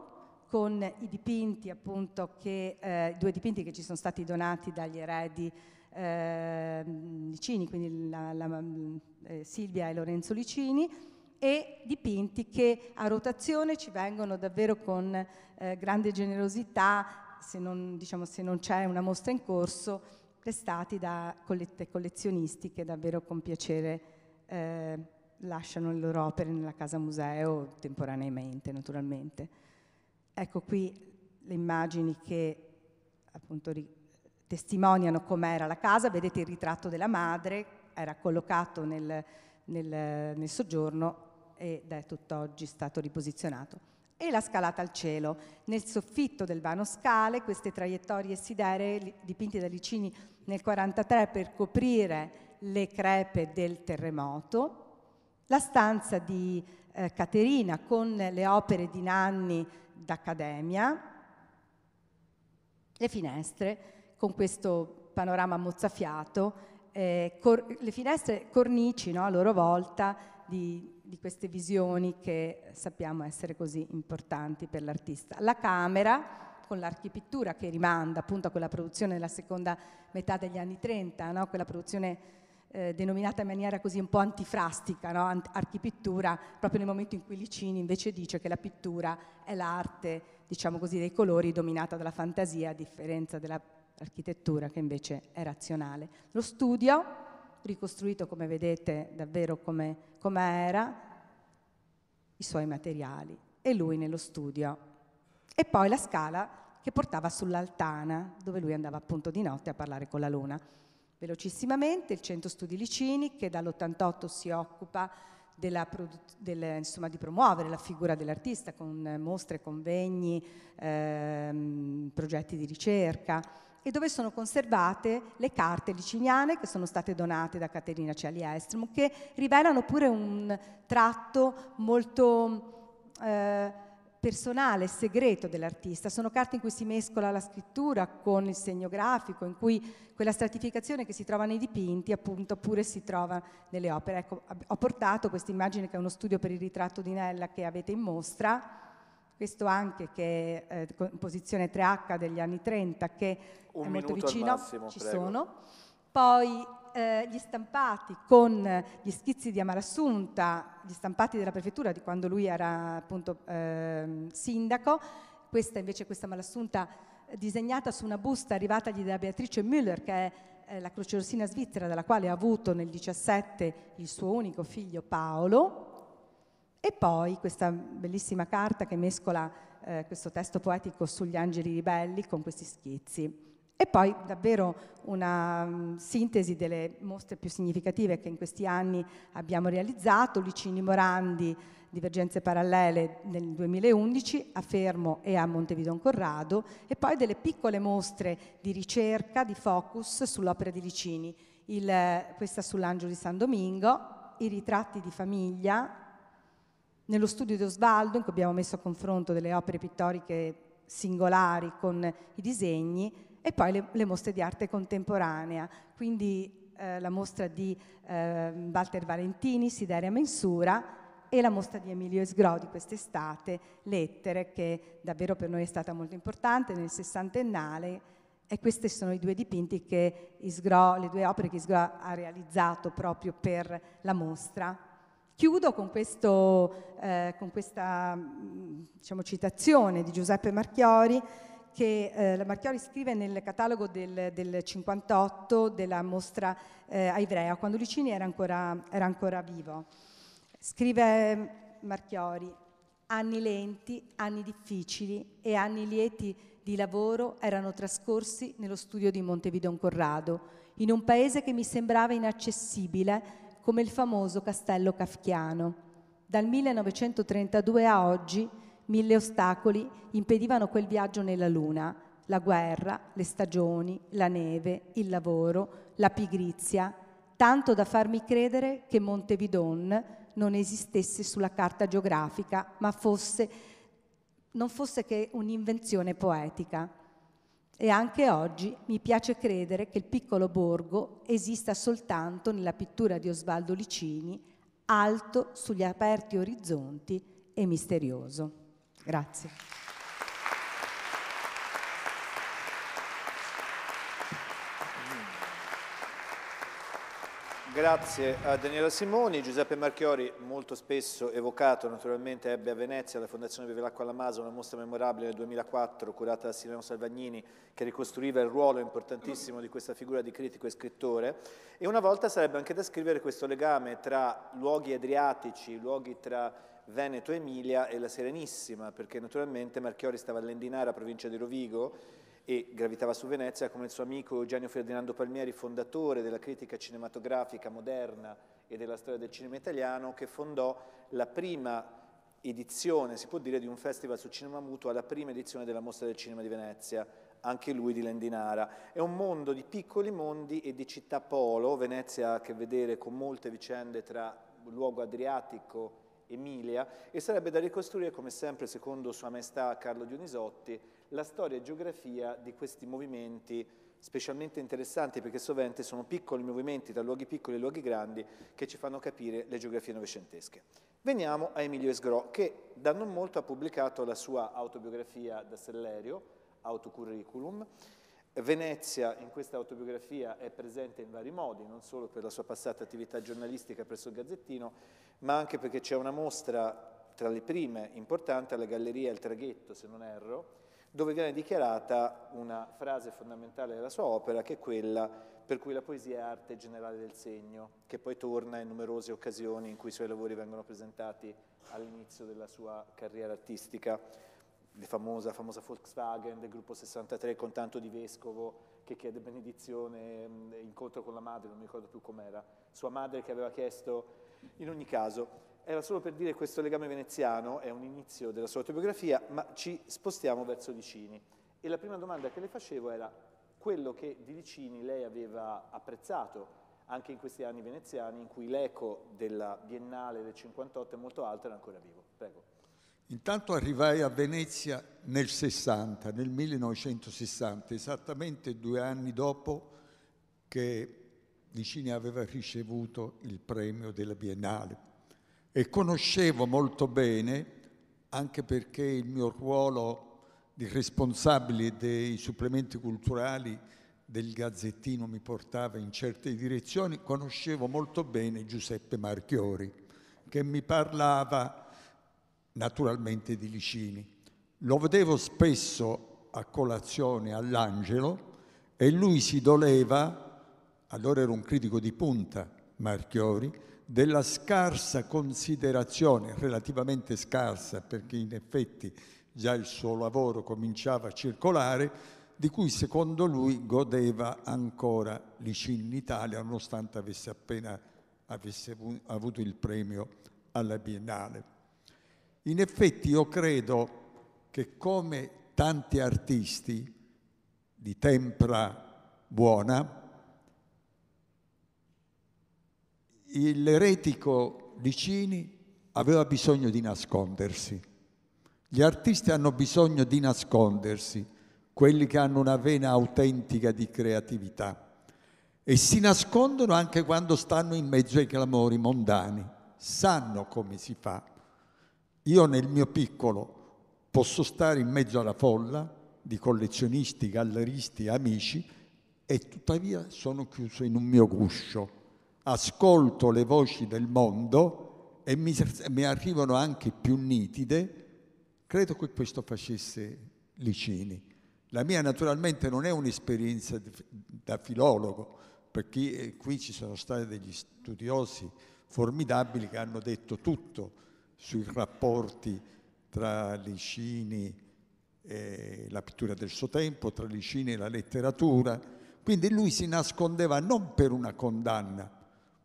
con i dipinti, appunto, che, eh, due dipinti che ci sono stati donati dagli eredi eh, Licini, quindi la, la, mm, eh, Silvia e Lorenzo Licini, e dipinti che a rotazione ci vengono davvero con eh, grande generosità, se non, diciamo, se non c'è una mostra in corso, prestati da collezionisti che davvero con piacere eh, lasciano le loro opere nella casa museo temporaneamente, naturalmente. Ecco qui le immagini che appunto testimoniano com'era la casa, vedete il ritratto della madre, era collocato nel, nel, nel soggiorno ed è tutt'oggi stato riposizionato e la scalata al cielo. Nel soffitto del vano scale queste traiettorie sideree dipinte da Licini nel 1943 per coprire le crepe del terremoto, la stanza di eh, Caterina con le opere di Nanni d'Accademia, le finestre con questo panorama mozzafiato, eh, cor- le finestre cornici no, a loro volta di, di queste visioni che sappiamo essere così importanti per l'artista. La camera con l'archipittura che rimanda appunto a quella produzione della seconda metà degli anni 30, no? quella produzione eh, denominata in maniera così un po' antifrastica, no? Ant- archipittura, proprio nel momento in cui Licini invece dice che la pittura è l'arte, diciamo così, dei colori dominata dalla fantasia, a differenza della l'architettura che invece è razionale. Lo studio, ricostruito come vedete davvero come, come era, i suoi materiali e lui nello studio. E poi la scala che portava sull'altana, dove lui andava appunto di notte a parlare con la luna. Velocissimamente il Centro Studi Licini, che dall'88 si occupa del, insomma, di promuovere la figura dell'artista con mostre, convegni, ehm, progetti di ricerca, e dove sono conservate le carte liciniane che sono state donate da Caterina Ciali Estrom, che rivelano pure un tratto molto eh, personale, segreto dell'artista. Sono carte in cui si mescola la scrittura con il segno grafico, in cui quella stratificazione che si trova nei dipinti, appunto, pure si trova nelle opere. Ecco, ho portato questa immagine che è uno studio per il ritratto di Nella che avete in mostra questo anche che è eh, posizione 3H degli anni 30 che Un è molto vicino, massimo, ci prego. sono. Poi eh, gli stampati con gli schizzi di Amarassunta, gli stampati della prefettura di quando lui era appunto eh, sindaco, questa invece questa Amarassunta disegnata su una busta arrivatagli da Beatrice Müller che è eh, la Croce Rossina svizzera dalla quale ha avuto nel 17 il suo unico figlio Paolo e poi questa bellissima carta che mescola eh, questo testo poetico sugli angeli ribelli con questi schizzi. E poi davvero una mh, mm, sintesi delle mostre più significative che in questi anni abbiamo realizzato, Licini Morandi, Divergenze parallele nel 2011 a Fermo e a Montevidon Corrado e poi delle piccole mostre di ricerca, di focus sull'opera di Licini, Il, eh, questa sull'Angelo di San Domingo, i ritratti di famiglia nello studio di Osvaldo, in cui abbiamo messo a confronto delle opere pittoriche singolari con i disegni, e poi le, le mostre di arte contemporanea, quindi eh, la mostra di eh, Walter Valentini, Sideria Mensura, e la mostra di Emilio Esgro di quest'estate, Lettere, che davvero per noi è stata molto importante nel sessantennale. E questi sono i due dipinti che Isgro, le due opere che Isgro ha realizzato proprio per la mostra. Chiudo con, questo, eh, con questa mm, diciamo, citazione di Giuseppe Marchiori che eh, Marchiori scrive nel catalogo del, del 58 della mostra eh, a Ivrea, quando Lucini era ancora, era ancora vivo. Scrive Marchiori, anni lenti, anni difficili e anni lieti di lavoro erano trascorsi nello studio di Montevideo Corrado, in un paese che mi sembrava inaccessibile come il famoso castello kafkiano. Dal 1932 a oggi mille ostacoli impedivano quel viaggio nella Luna, la guerra, le stagioni, la neve, il lavoro, la pigrizia, tanto da farmi credere che Montevidon non esistesse sulla carta geografica, ma fosse, non fosse che un'invenzione poetica. E anche oggi mi piace credere che il piccolo borgo esista soltanto nella pittura di Osvaldo Licini, alto sugli aperti orizzonti e misterioso. Grazie. Grazie a Daniela Simoni. Giuseppe Marchiori, molto spesso evocato, naturalmente ebbe a Venezia la Fondazione Vive l'Acqua alla Masa, una mostra memorabile nel 2004 curata da Silvano Salvagnini che ricostruiva il ruolo importantissimo di questa figura di critico e scrittore. E una volta sarebbe anche da scrivere questo legame tra luoghi adriatici, luoghi tra Veneto, e Emilia e la Serenissima, perché naturalmente Marchiori stava all'Endinara, provincia di Rovigo, e gravitava su Venezia come il suo amico Eugenio Ferdinando Palmieri, fondatore della critica cinematografica moderna e della storia del cinema italiano, che fondò la prima edizione, si può dire, di un festival sul cinema muto alla prima edizione della Mostra del Cinema di Venezia, anche lui di Lendinara. È un mondo di piccoli mondi e di città polo, Venezia ha a che vedere con molte vicende tra luogo adriatico, Emilia, e sarebbe da ricostruire, come sempre, secondo Sua Maestà Carlo Dionisotti, la storia e geografia di questi movimenti specialmente interessanti perché sovente sono piccoli movimenti da luoghi piccoli a luoghi grandi che ci fanno capire le geografie novecentesche. Veniamo a Emilio Esgro che da non molto ha pubblicato la sua autobiografia da Sellerio, Autocurriculum. Venezia in questa autobiografia è presente in vari modi, non solo per la sua passata attività giornalistica presso il Gazzettino, ma anche perché c'è una mostra tra le prime importante alla Galleria Il Traghetto, se non erro, dove viene dichiarata una frase fondamentale della sua opera, che è quella per cui la poesia è arte generale del segno, che poi torna in numerose occasioni in cui i suoi lavori vengono presentati all'inizio della sua carriera artistica. La famosa, famosa Volkswagen del gruppo 63 con tanto di vescovo che chiede benedizione, mm, incontro con la madre, non mi ricordo più com'era, sua madre che aveva chiesto, in ogni caso, era solo per dire che questo legame veneziano è un inizio della sua autobiografia, ma ci spostiamo verso Licini. E la prima domanda che le facevo era quello che di Licini lei aveva apprezzato anche in questi anni veneziani in cui l'eco della Biennale del 58 e molto alto era ancora vivo. Prego. Intanto arrivai a Venezia nel 60, nel 1960, esattamente due anni dopo che Licini aveva ricevuto il premio della Biennale e conoscevo molto bene, anche perché il mio ruolo di responsabile dei supplementi culturali del Gazzettino mi portava in certe direzioni, conoscevo molto bene Giuseppe Marchiori, che mi parlava naturalmente di Licini. Lo vedevo spesso a colazione all'Angelo e lui si doleva, allora era un critico di punta Marchiori, della scarsa considerazione, relativamente scarsa perché in effetti già il suo lavoro cominciava a circolare, di cui secondo lui godeva ancora Licin in Italia, nonostante avesse appena avesse avuto il premio alla Biennale. In effetti io credo che come tanti artisti di tempra buona, l'eretico Licini aveva bisogno di nascondersi. Gli artisti hanno bisogno di nascondersi, quelli che hanno una vena autentica di creatività. E si nascondono anche quando stanno in mezzo ai clamori mondani, sanno come si fa. Io nel mio piccolo posso stare in mezzo alla folla di collezionisti, galleristi, amici e tuttavia sono chiuso in un mio guscio ascolto le voci del mondo e mi, mi arrivano anche più nitide, credo che questo facesse Licini. La mia naturalmente non è un'esperienza da filologo, perché eh, qui ci sono stati degli studiosi formidabili che hanno detto tutto sui rapporti tra Licini e la pittura del suo tempo, tra Licini e la letteratura. Quindi lui si nascondeva non per una condanna,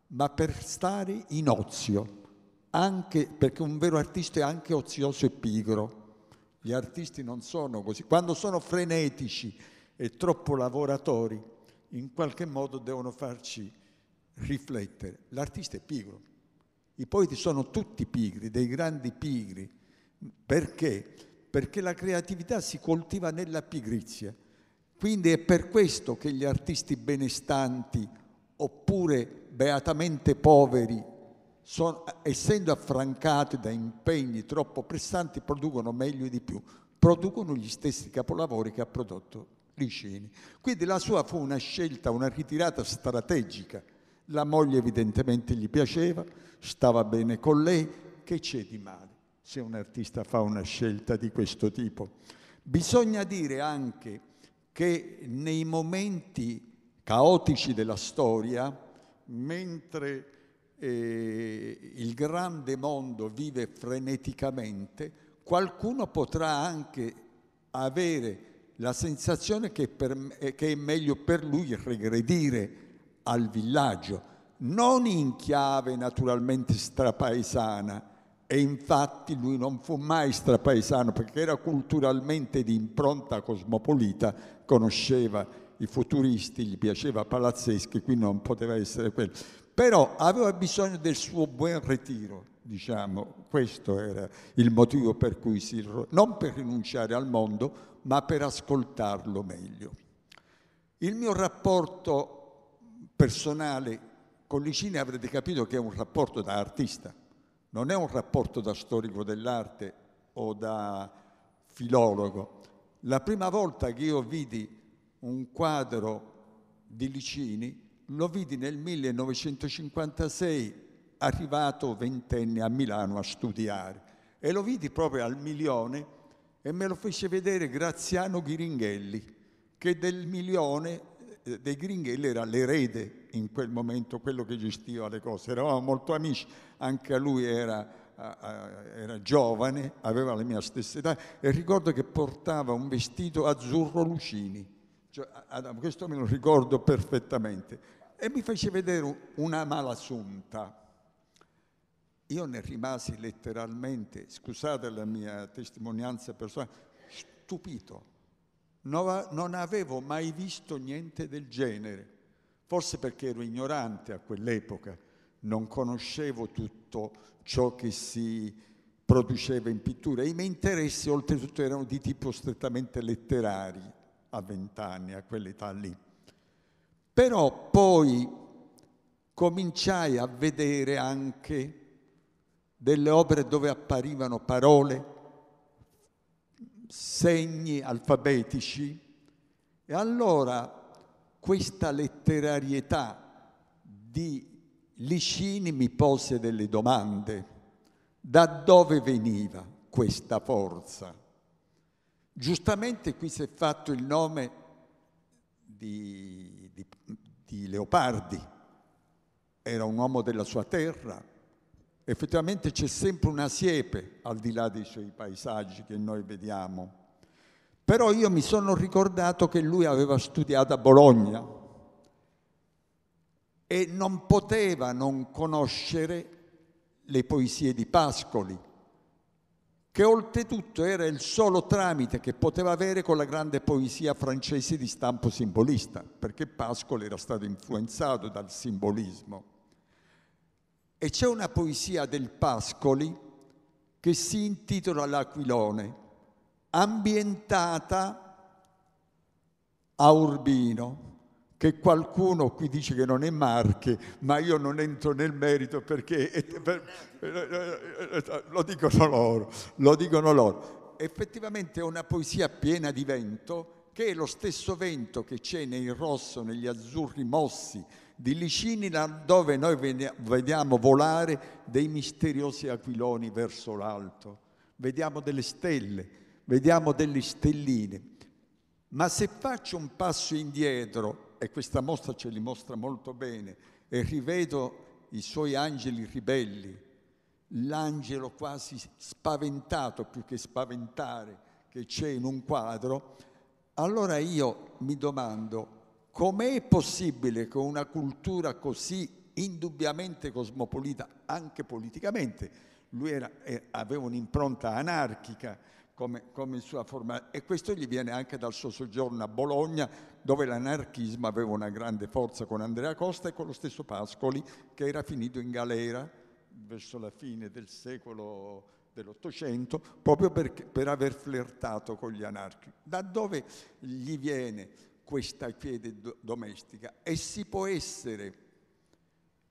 ma per stare in ozio, anche, perché un vero artista è anche ozioso e pigro. Gli artisti non sono così. Quando sono frenetici e troppo lavoratori, in qualche modo devono farci riflettere. L'artista è pigro. I poeti sono tutti pigri, dei grandi pigri. Perché? Perché la creatività si coltiva nella pigrizia. Quindi è per questo che gli artisti benestanti oppure beatamente poveri, sono, essendo affrancati da impegni troppo pressanti, producono meglio e di più, producono gli stessi capolavori che ha prodotto Ricini. Quindi la sua fu una scelta, una ritirata strategica. La moglie evidentemente gli piaceva, stava bene con lei, che c'è di male se un artista fa una scelta di questo tipo? Bisogna dire anche che nei momenti caotici della storia, mentre eh, il grande mondo vive freneticamente, qualcuno potrà anche avere la sensazione che, per, eh, che è meglio per lui regredire al villaggio, non in chiave naturalmente strapaesana, e infatti lui non fu mai strapaesano perché era culturalmente di impronta cosmopolita, conosceva i futuristi, gli piaceva Palazzeschi, qui non poteva essere quello. Però aveva bisogno del suo buon ritiro, diciamo, questo era il motivo per cui si... non per rinunciare al mondo, ma per ascoltarlo meglio. Il mio rapporto personale con Licini avrete capito che è un rapporto da artista, non è un rapporto da storico dell'arte o da filologo. La prima volta che io vidi un quadro di Licini, lo vidi nel 1956 arrivato ventenne a Milano a studiare e lo vidi proprio al milione e me lo fece vedere Graziano Giringhelli che del milione eh, dei Gringhelli era l'erede in quel momento, quello che gestiva le cose. Eravamo molto amici, anche lui era era giovane, aveva la mia stessa età e ricordo che portava un vestito azzurro lucini cioè, Adam, questo me lo ricordo perfettamente. E mi fece vedere una malassunta. Io ne rimasi letteralmente, scusate la mia testimonianza personale, stupito. non avevo mai visto niente del genere, forse perché ero ignorante a quell'epoca, non conoscevo tutto ciò che si produceva in pittura. I miei interessi oltretutto erano di tipo strettamente letterari a vent'anni, a quell'età lì. Però poi cominciai a vedere anche delle opere dove apparivano parole, segni alfabetici e allora questa letterarietà di Licini mi pose delle domande. Da dove veniva questa forza? Giustamente qui si è fatto il nome di, di, di Leopardi, era un uomo della sua terra, effettivamente c'è sempre una siepe al di là dei suoi paesaggi che noi vediamo. Però io mi sono ricordato che lui aveva studiato a Bologna e non poteva non conoscere le poesie di Pascoli, che oltretutto era il solo tramite che poteva avere con la grande poesia francese di stampo simbolista, perché Pascoli era stato influenzato dal simbolismo. E c'è una poesia del Pascoli che si intitola L'Aquilone, ambientata a Urbino, che qualcuno qui dice che non è Marche, ma io non entro nel merito perché per, lo dicono loro, lo dicono loro. Effettivamente è una poesia piena di vento, che è lo stesso vento che c'è nei rosso, negli azzurri mossi di Licini, laddove noi vediamo volare dei misteriosi aquiloni verso l'alto. Vediamo delle stelle, vediamo delle stelline. Ma se faccio un passo indietro e questa mostra ce li mostra molto bene, e rivedo i suoi angeli ribelli, l'angelo quasi spaventato più che spaventare che c'è in un quadro, allora io mi domando com'è possibile che una cultura così indubbiamente cosmopolita, anche politicamente, lui era, eh, aveva un'impronta anarchica, come, come sua forma. E questo gli viene anche dal suo soggiorno a Bologna, dove l'anarchismo aveva una grande forza con Andrea Costa e con lo stesso Pascoli, che era finito in galera verso la fine del secolo dell'Ottocento, proprio perché, per aver flirtato con gli anarchi. Da dove gli viene questa fede do- domestica? E si può essere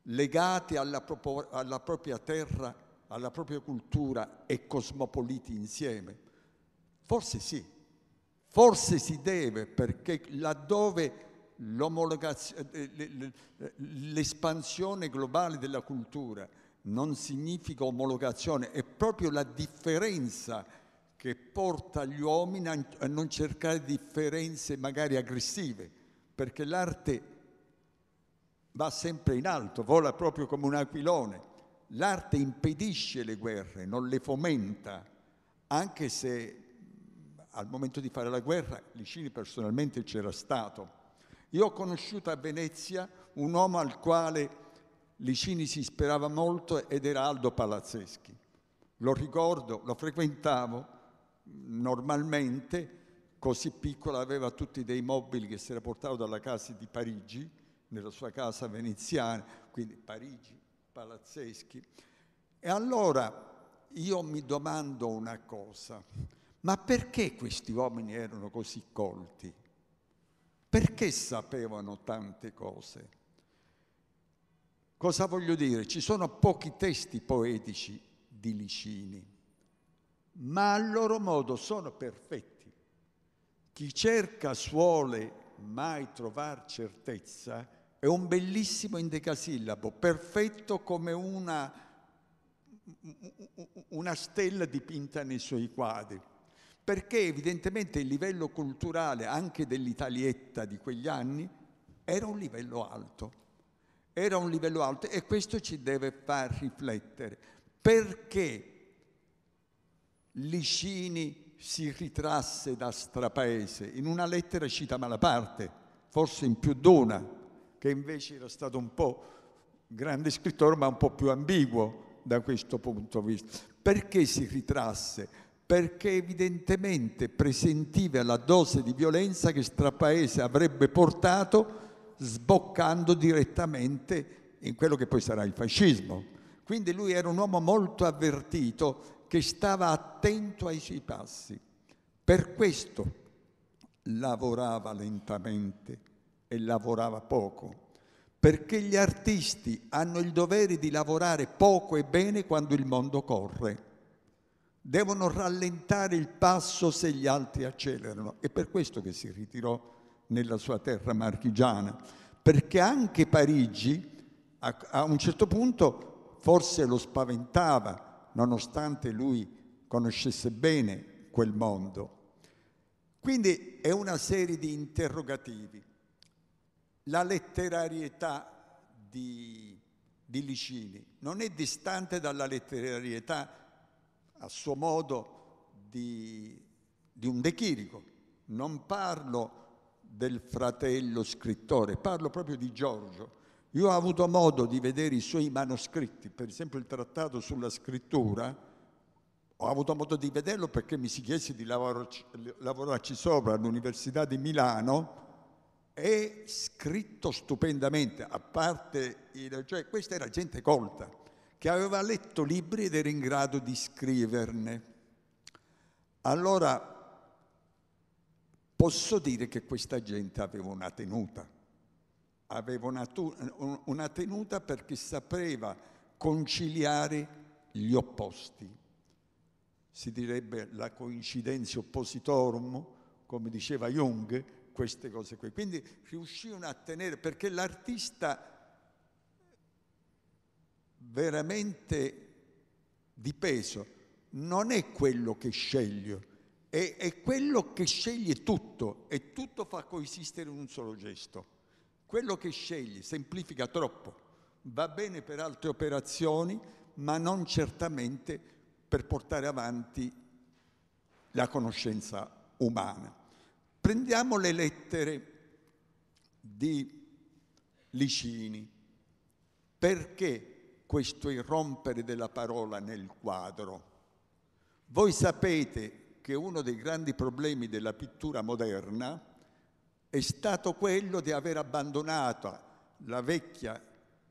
legati alla, alla propria terra alla propria cultura e cosmopoliti insieme. Forse sì, forse si deve perché laddove eh, l'espansione globale della cultura non significa omologazione, è proprio la differenza che porta gli uomini a non cercare differenze magari aggressive, perché l'arte va sempre in alto, vola proprio come un aquilone. L'arte impedisce le guerre, non le fomenta, anche se al momento di fare la guerra, Licini personalmente c'era stato. Io ho conosciuto a Venezia un uomo al quale Licini si ispirava molto ed era Aldo Palazzeschi. Lo ricordo, lo frequentavo normalmente, così piccolo aveva tutti dei mobili che si era portato dalla casa di Parigi, nella sua casa veneziana, quindi Parigi, Palazzeschi. E allora io mi domando una cosa ma perché questi uomini erano così colti? Perché sapevano tante cose? Cosa voglio dire? Ci sono pochi testi poetici di Licini, ma a loro modo sono perfetti. Chi cerca suole mai trovare certezza è un bellissimo indecasillabo, perfetto come una, una stella dipinta nei suoi quadri perché evidentemente il livello culturale anche dell'Italietta di quegli anni era un livello alto, era un livello alto e questo ci deve far riflettere. Perché Licini si ritrasse da Strapaese? In una lettera cita Malaparte, forse in più d'una, che invece era stato un po' grande scrittore ma un po' più ambiguo da questo punto di vista. Perché si ritrasse? perché evidentemente presentiva la dose di violenza che Strapaese avrebbe portato sboccando direttamente in quello che poi sarà il fascismo. Quindi lui era un uomo molto avvertito che stava attento ai suoi passi. Per questo lavorava lentamente e lavorava poco, perché gli artisti hanno il dovere di lavorare poco e bene quando il mondo corre devono rallentare il passo se gli altri accelerano. È per questo che si ritirò nella sua terra marchigiana, perché anche Parigi a, a un certo punto forse lo spaventava, nonostante lui conoscesse bene quel mondo. Quindi è una serie di interrogativi. La letterarietà di, di Licini non è distante dalla letterarietà di a suo modo di, di un dechirico. Non parlo del fratello scrittore, parlo proprio di Giorgio. Io ho avuto modo di vedere i suoi manoscritti, per esempio il trattato sulla scrittura, ho avuto modo di vederlo perché mi si chiese di lavorarci, lavorarci sopra all'Università di Milano, è scritto stupendamente, a parte, cioè questa era gente colta che aveva letto libri ed era in grado di scriverne. Allora posso dire che questa gente aveva una tenuta, aveva una, una tenuta perché sapeva conciliare gli opposti. Si direbbe la coincidenza oppositorum, come diceva Jung, queste cose qui. Quindi riuscirono a tenere, perché l'artista veramente di peso non è quello che sceglio, è, è quello che sceglie tutto e tutto fa coesistere in un solo gesto. Quello che scegli semplifica troppo, va bene per altre operazioni, ma non certamente per portare avanti la conoscenza umana. Prendiamo le lettere di Licini, perché questo irrompere della parola nel quadro. Voi sapete che uno dei grandi problemi della pittura moderna è stato quello di aver abbandonato la vecchia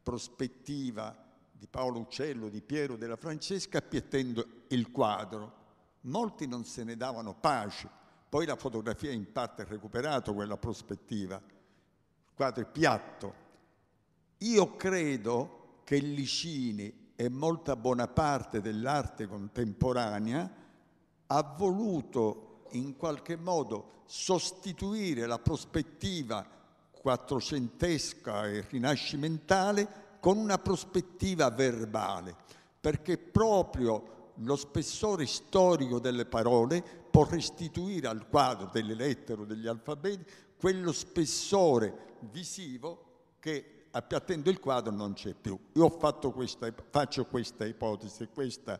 prospettiva di Paolo Uccello, di Piero della Francesca, appiattendo il quadro. Molti non se ne davano pace, poi la fotografia in parte ha recuperato quella prospettiva, il quadro è piatto. Io credo che Licini e molta buona parte dell'arte contemporanea ha voluto in qualche modo sostituire la prospettiva quattrocentesca e rinascimentale con una prospettiva verbale, perché proprio lo spessore storico delle parole può restituire al quadro delle lettere o degli alfabeti quello spessore visivo che appiattendo il quadro non c'è più. Io questa, faccio questa ipotesi, questa,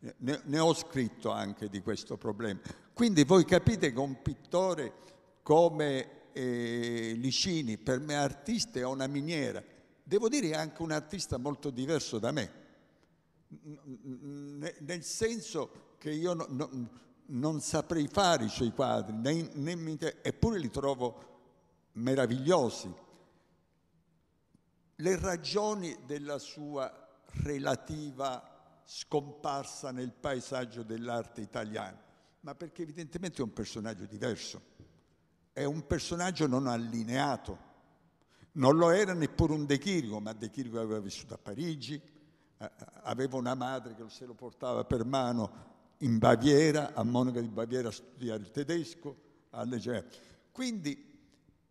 eh, ne, ne, ho scritto anche di questo problema. Quindi voi capite che un pittore come eh, Licini, per me artista, è una miniera. Devo dire anche un artista molto diverso da me, N- nel senso che io no, no, non saprei fare i suoi quadri, né, né mi, eppure li trovo meravigliosi le ragioni della sua relativa scomparsa nel paesaggio dell'arte italiana, ma perché evidentemente è un personaggio diverso, è un personaggio non allineato. Non lo era neppure un De Chirico, ma De Chirico aveva vissuto a Parigi, eh, aveva una madre che se lo portava per mano in Baviera, a Monaco di Baviera a studiare il tedesco, a leggere. Quindi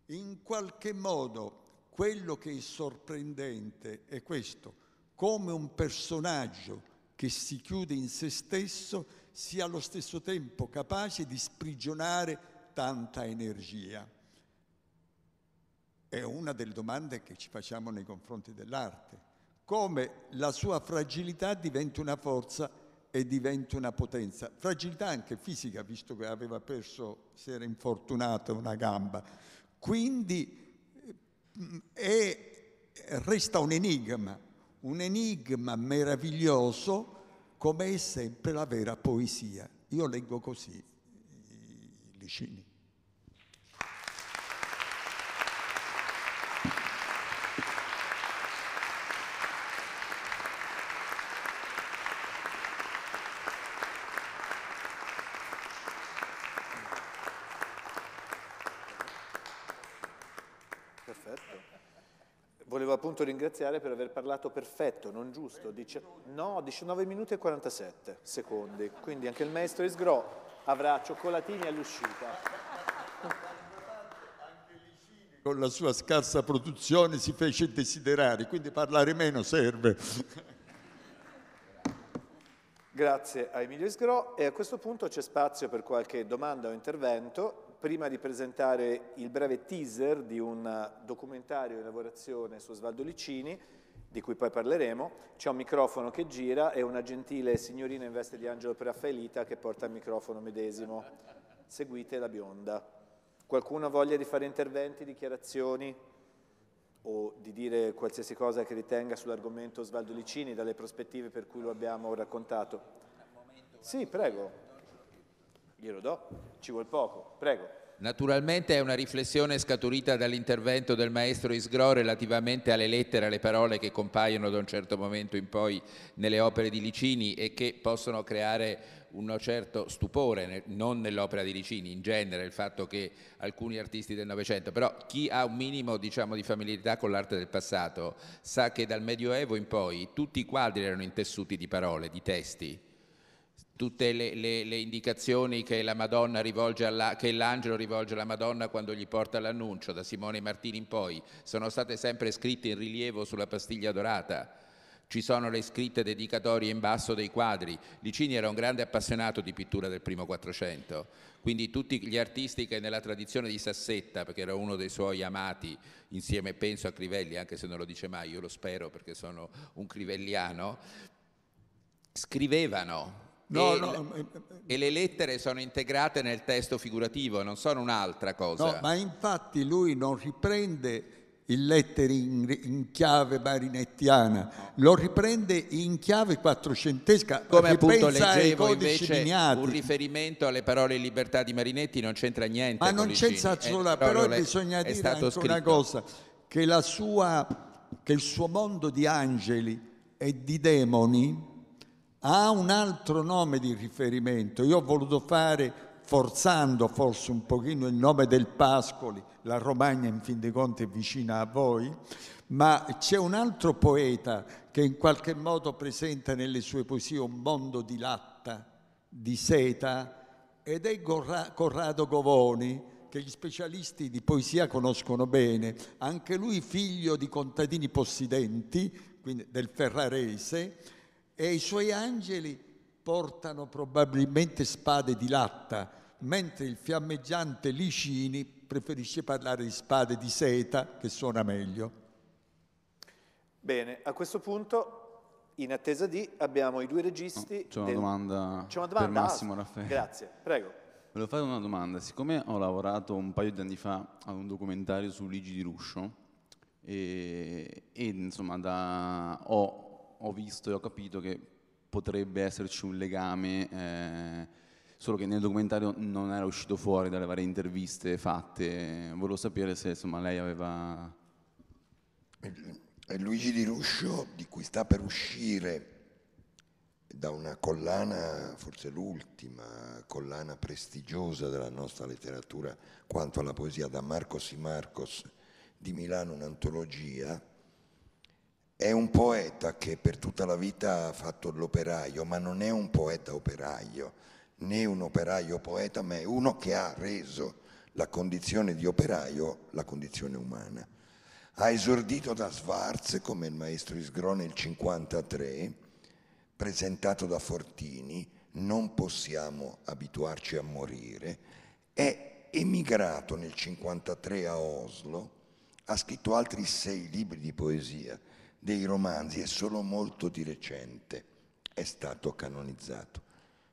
in qualche modo quello che è sorprendente è questo, come un personaggio che si chiude in se stesso sia allo stesso tempo capace di sprigionare tanta energia. È una delle domande che ci facciamo nei confronti dell'arte. Come la sua fragilità diventa una forza e diventa una potenza. Fragilità anche fisica, visto che aveva perso, si era infortunato una gamba. Quindi e resta un enigma, un enigma meraviglioso come è sempre la vera poesia. Io leggo così i Licini. volevo appunto ringraziare per aver parlato perfetto, non giusto. Dice, no, 19 minuti e 47 secondi. Quindi anche il maestro Isgro avrà cioccolatini all'uscita. Con la sua scarsa produzione si fece desiderare, quindi parlare meno serve. Grazie a Emilio Isgro e a questo punto c'è spazio per qualche domanda o intervento prima di presentare il breve teaser di un documentario in lavorazione su Osvaldo Licini, di cui poi parleremo, c'è un microfono che gira e una gentile signorina in veste di angelo per che porta il microfono medesimo. Seguite la bionda. Qualcuno ha voglia di fare interventi, dichiarazioni o di dire qualsiasi cosa che ritenga sull'argomento Osvaldo Licini dalle prospettive per cui lo abbiamo raccontato? Sì, prego. Glielo do, ci vuol poco, prego. Naturalmente è una riflessione scaturita dall'intervento del maestro Isgro relativamente alle lettere, alle parole che compaiono da un certo momento in poi nelle opere di Licini e che possono creare uno certo stupore, non nell'opera di Licini in genere, il fatto che alcuni artisti del Novecento, però chi ha un minimo diciamo, di familiarità con l'arte del passato sa che dal Medioevo in poi tutti i quadri erano intessuti di parole, di testi tutte le, le, le indicazioni che, alla, che, l'angelo rivolge alla Madonna quando gli porta l'annuncio, da Simone Martini in poi, sono state sempre scritte in rilievo sulla pastiglia dorata. Ci sono le scritte dedicatorie in basso dei quadri. Licini era un grande appassionato di pittura del primo Quattrocento, quindi tutti gli artisti che nella tradizione di Sassetta, perché era uno dei suoi amati, insieme penso a Crivelli, anche se non lo dice mai, io lo spero perché sono un crivelliano, scrivevano No, e, no, eh, eh, e, le lettere sono integrate nel testo figurativo, non sono un'altra cosa. No, ma infatti lui non riprende il lettere in chiave marinettiana, lo riprende in chiave quattrocentesca. Come appunto leggevo invece miniati. un riferimento alle parole libertà di Marinetti, non c'entra niente. Ma non c'entra eh, solo, però le, bisogna dire anche scritto. una cosa, che, sua, che il suo mondo di angeli e di demoni ha un altro nome di riferimento. Io ho voluto fare, forzando forse un pochino il nome del Pascoli, la Romagna in fin dei conti è vicina a voi, ma c'è un altro poeta che in qualche modo presenta nelle sue poesie un mondo di latta, di seta, ed è Corrado Govoni, che gli specialisti di poesia conoscono bene, anche lui figlio di contadini possidenti, quindi del ferrarese, e i suoi angeli portano probabilmente spade di latta, mentre il fiammeggiante Licini preferisce parlare di spade di seta, che suona meglio. Bene, a questo punto, in attesa di, abbiamo i due registi. No, c'è, una del... domanda c'è una domanda per Massimo ah, Raffaele. Grazie, prego. Volevo fare una domanda. Siccome ho lavorato un paio di anni fa ad un documentario su Luigi di Ruscio, e, e insomma da, ho ho visto e ho capito che potrebbe esserci un legame, eh, solo che nel documentario non era uscito fuori dalle varie interviste fatte. Volevo sapere se insomma, lei aveva... Luigi Di Ruscio, di cui sta per uscire da una collana, forse l'ultima collana prestigiosa della nostra letteratura quanto alla poesia, da Marcos y Marcos di Milano, un'antologia è un poeta che per tutta la vita ha fatto l'operaio, ma non è un poeta operaio, né un operaio poeta, ma è uno che ha reso la condizione di operaio la condizione umana. Ha esordito da Schwarz come il maestro Isgro nel 1953, presentato da Fortini, Non possiamo abituarci a morire, è emigrato nel 1953 a Oslo, ha scritto altri sei libri di poesia dei romanzi e solo molto di recente è stato canonizzato.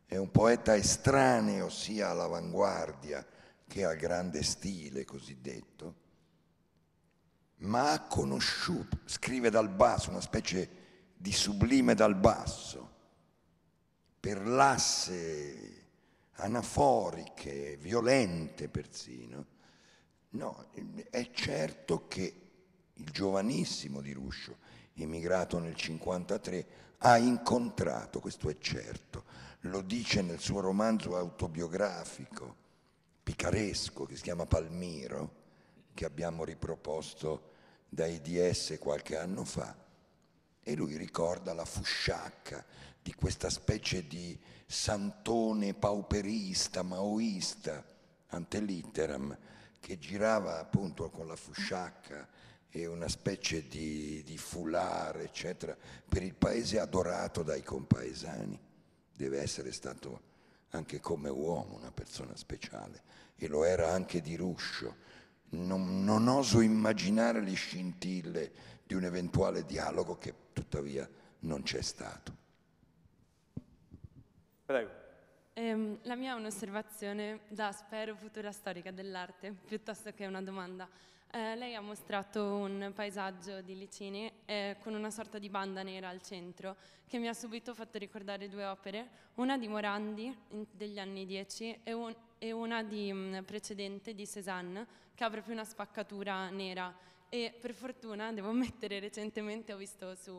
È un poeta estraneo sia all'avanguardia che al grande stile cosiddetto, ma ha conosciuto, scrive dal basso, una specie di sublime dal basso, per l'asse anaforiche, violente persino. No, è certo che il giovanissimo di Ruscio, immigrato nel 1953, ha incontrato, questo è certo, lo dice nel suo romanzo autobiografico, picaresco, che si chiama Palmiro, che abbiamo riproposto dai DS qualche anno fa, e lui ricorda la fusciacca di questa specie di santone pauperista, maoista, antelitteram, che girava appunto con la fusciacca e una specie di, di foulard, eccetera, per il paese adorato dai compaesani. Deve essere stato anche come uomo una persona speciale e lo era anche di Ruscio. Non, non oso immaginare le scintille di un eventuale dialogo che tuttavia non c'è stato. Prego. Eh, la mia è un'osservazione da, spero, futura storica dell'arte, piuttosto che una domanda. Eh, lei ha mostrato un paesaggio di Licini eh, con una sorta di banda nera al centro che mi ha subito fatto ricordare due opere, una di Morandi in, degli anni 10 e, un, e una di, mh, mm, precedente di Cézanne che ha proprio una spaccatura nera e per fortuna devo ammettere recentemente ho visto su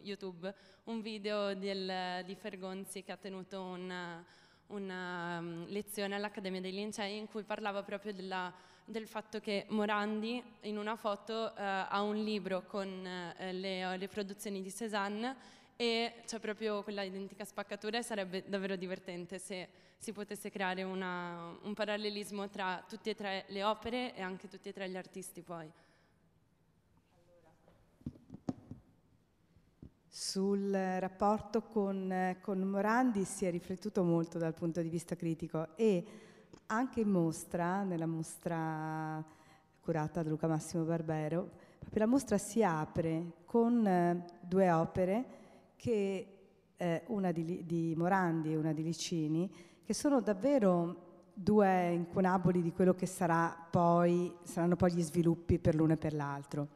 YouTube un video del, di Fergonzi che ha tenuto una, una mm, lezione all'Accademia dei Lincei in cui parlava proprio della del fatto che Morandi in una foto eh, ha un libro con eh, le, le, produzioni di Cézanne e c'è proprio quella identica spaccatura e sarebbe davvero divertente se si potesse creare una, un parallelismo tra tutte e tre le opere e anche tutti e tre gli artisti poi. Sul rapporto con, eh, con Morandi si è riflettuto molto dal punto di vista critico e anche in mostra, nella mostra curata da Luca Massimo Barbero, proprio la mostra si apre con eh, due opere, che, eh, una di, di, Morandi e una di Licini, che sono davvero due incunaboli di quello che sarà poi, saranno poi gli sviluppi per l'uno e per l'altro.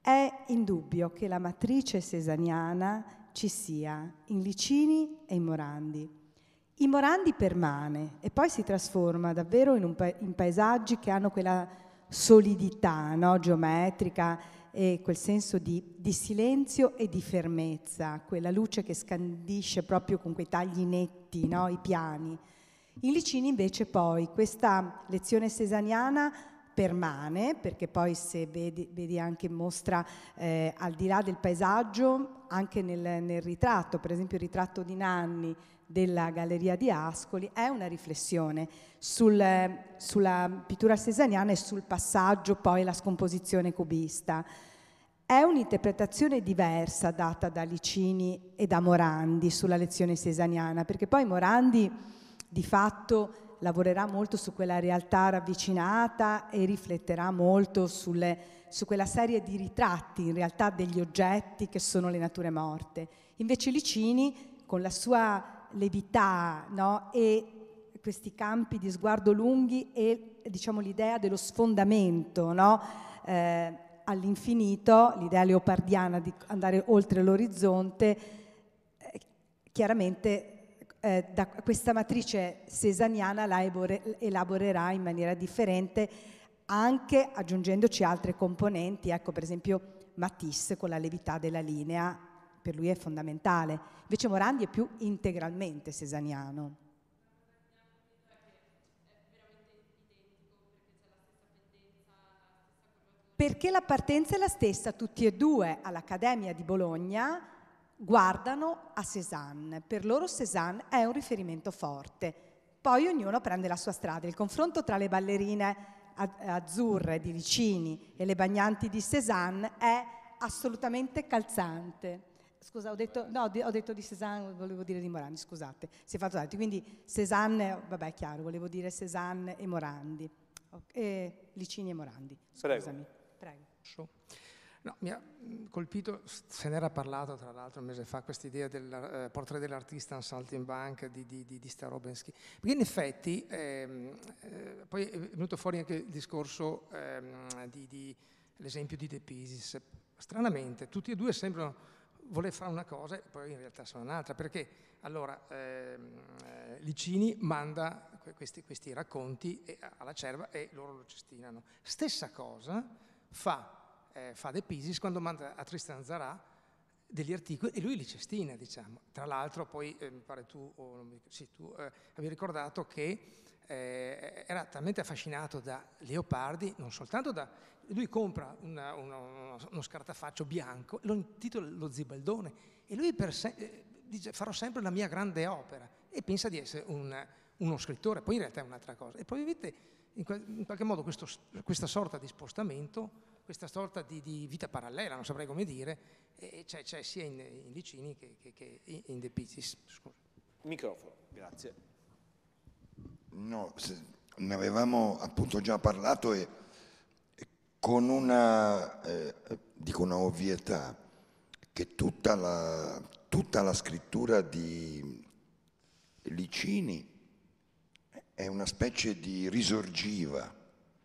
È indubbio che la matrice cesaniana ci sia in Licini e in Morandi i Morandi permane e poi si trasforma davvero in, pa- in paesaggi che hanno quella solidità no? geometrica e quel senso di, di, silenzio e di fermezza, quella luce che scandisce proprio con quei tagli netti no? i piani. In Licini invece poi questa lezione sesaniana permane, perché poi se vedi, vedi anche mostra eh, al di là del paesaggio, anche nel, nel ritratto, per esempio il ritratto di Nanni, della Galleria di Ascoli è una riflessione sul, sulla pittura cesaniana e sul passaggio poi alla scomposizione cubista. È un'interpretazione diversa data da Licini e da Morandi sulla lezione cesaniana, perché poi Morandi di fatto lavorerà molto su quella realtà ravvicinata e rifletterà molto sulle, su quella serie di ritratti, in realtà degli oggetti che sono le nature morte. Invece Licini, con la sua levità no? e questi campi di sguardo lunghi e diciamo, l'idea dello sfondamento no? eh, all'infinito, l'idea leopardiana di andare oltre l'orizzonte, eh, chiaramente eh, da questa matrice sesaniana la elaborerà in maniera differente anche aggiungendoci altre componenti, ecco per esempio Matisse con la levità della linea per lui è fondamentale. Invece Morandi è più integralmente sesaniano. Perché la partenza è la stessa, tutti e due all'Accademia di Bologna guardano a Cézanne, per loro Cézanne è un riferimento forte. Poi ognuno prende la sua strada. Il confronto tra le ballerine azzurre di Vicini e le bagnanti di Cézanne è assolutamente calzante. Scusa, ho detto, no, ho detto di Cézanne, volevo dire di Morandi, scusate, si è fatto tardi. Quindi Cézanne, vabbè, è chiaro, volevo dire Cézanne e Morandi, e Licini e Morandi, scusami. Prego. Prego. No, mi ha mm, colpito, se n'era parlato tra l'altro un mese fa, questa idea del eh, portrait dell'artista in salto in banca di, di, di, di Starobensky. Perché in effetti, ehm, eh, poi è venuto fuori anche il discorso ehm, di, l'esempio di De Pisis. Stranamente, tutti e due sembrano vuole fare una cosa e poi in realtà sono un'altra, perché allora ehm, eh, Licini manda questi, questi racconti eh, alla Cerva e loro lo cestinano. Stessa cosa fa, eh, fa De Pisis quando manda a Tristan Zarà degli articoli e lui li cestina, diciamo. Tra l'altro poi, eh, mi pare tu, oh, mi, sì, tu eh, avevi ricordato che eh, era talmente affascinato da Leopardi, non soltanto da... Lui compra una, uno, uno, scartafaccio bianco, lo intitola Lo Zibaldone e lui se, eh, dice farò sempre la mia grande opera e pensa di essere un, uno scrittore, poi in realtà è un'altra cosa. E probabilmente in, qual, in qualche modo questo, questa sorta di spostamento questa sorta di, di, vita parallela, non saprei come dire, eh, c'è, sia in, in Licini che, che, che in De Pizzis. Microfono, grazie. No, ne avevamo appunto già parlato e, e con una, eh, dico una ovvietà, che tutta la, tutta la scrittura di Licini è una specie di risorgiva,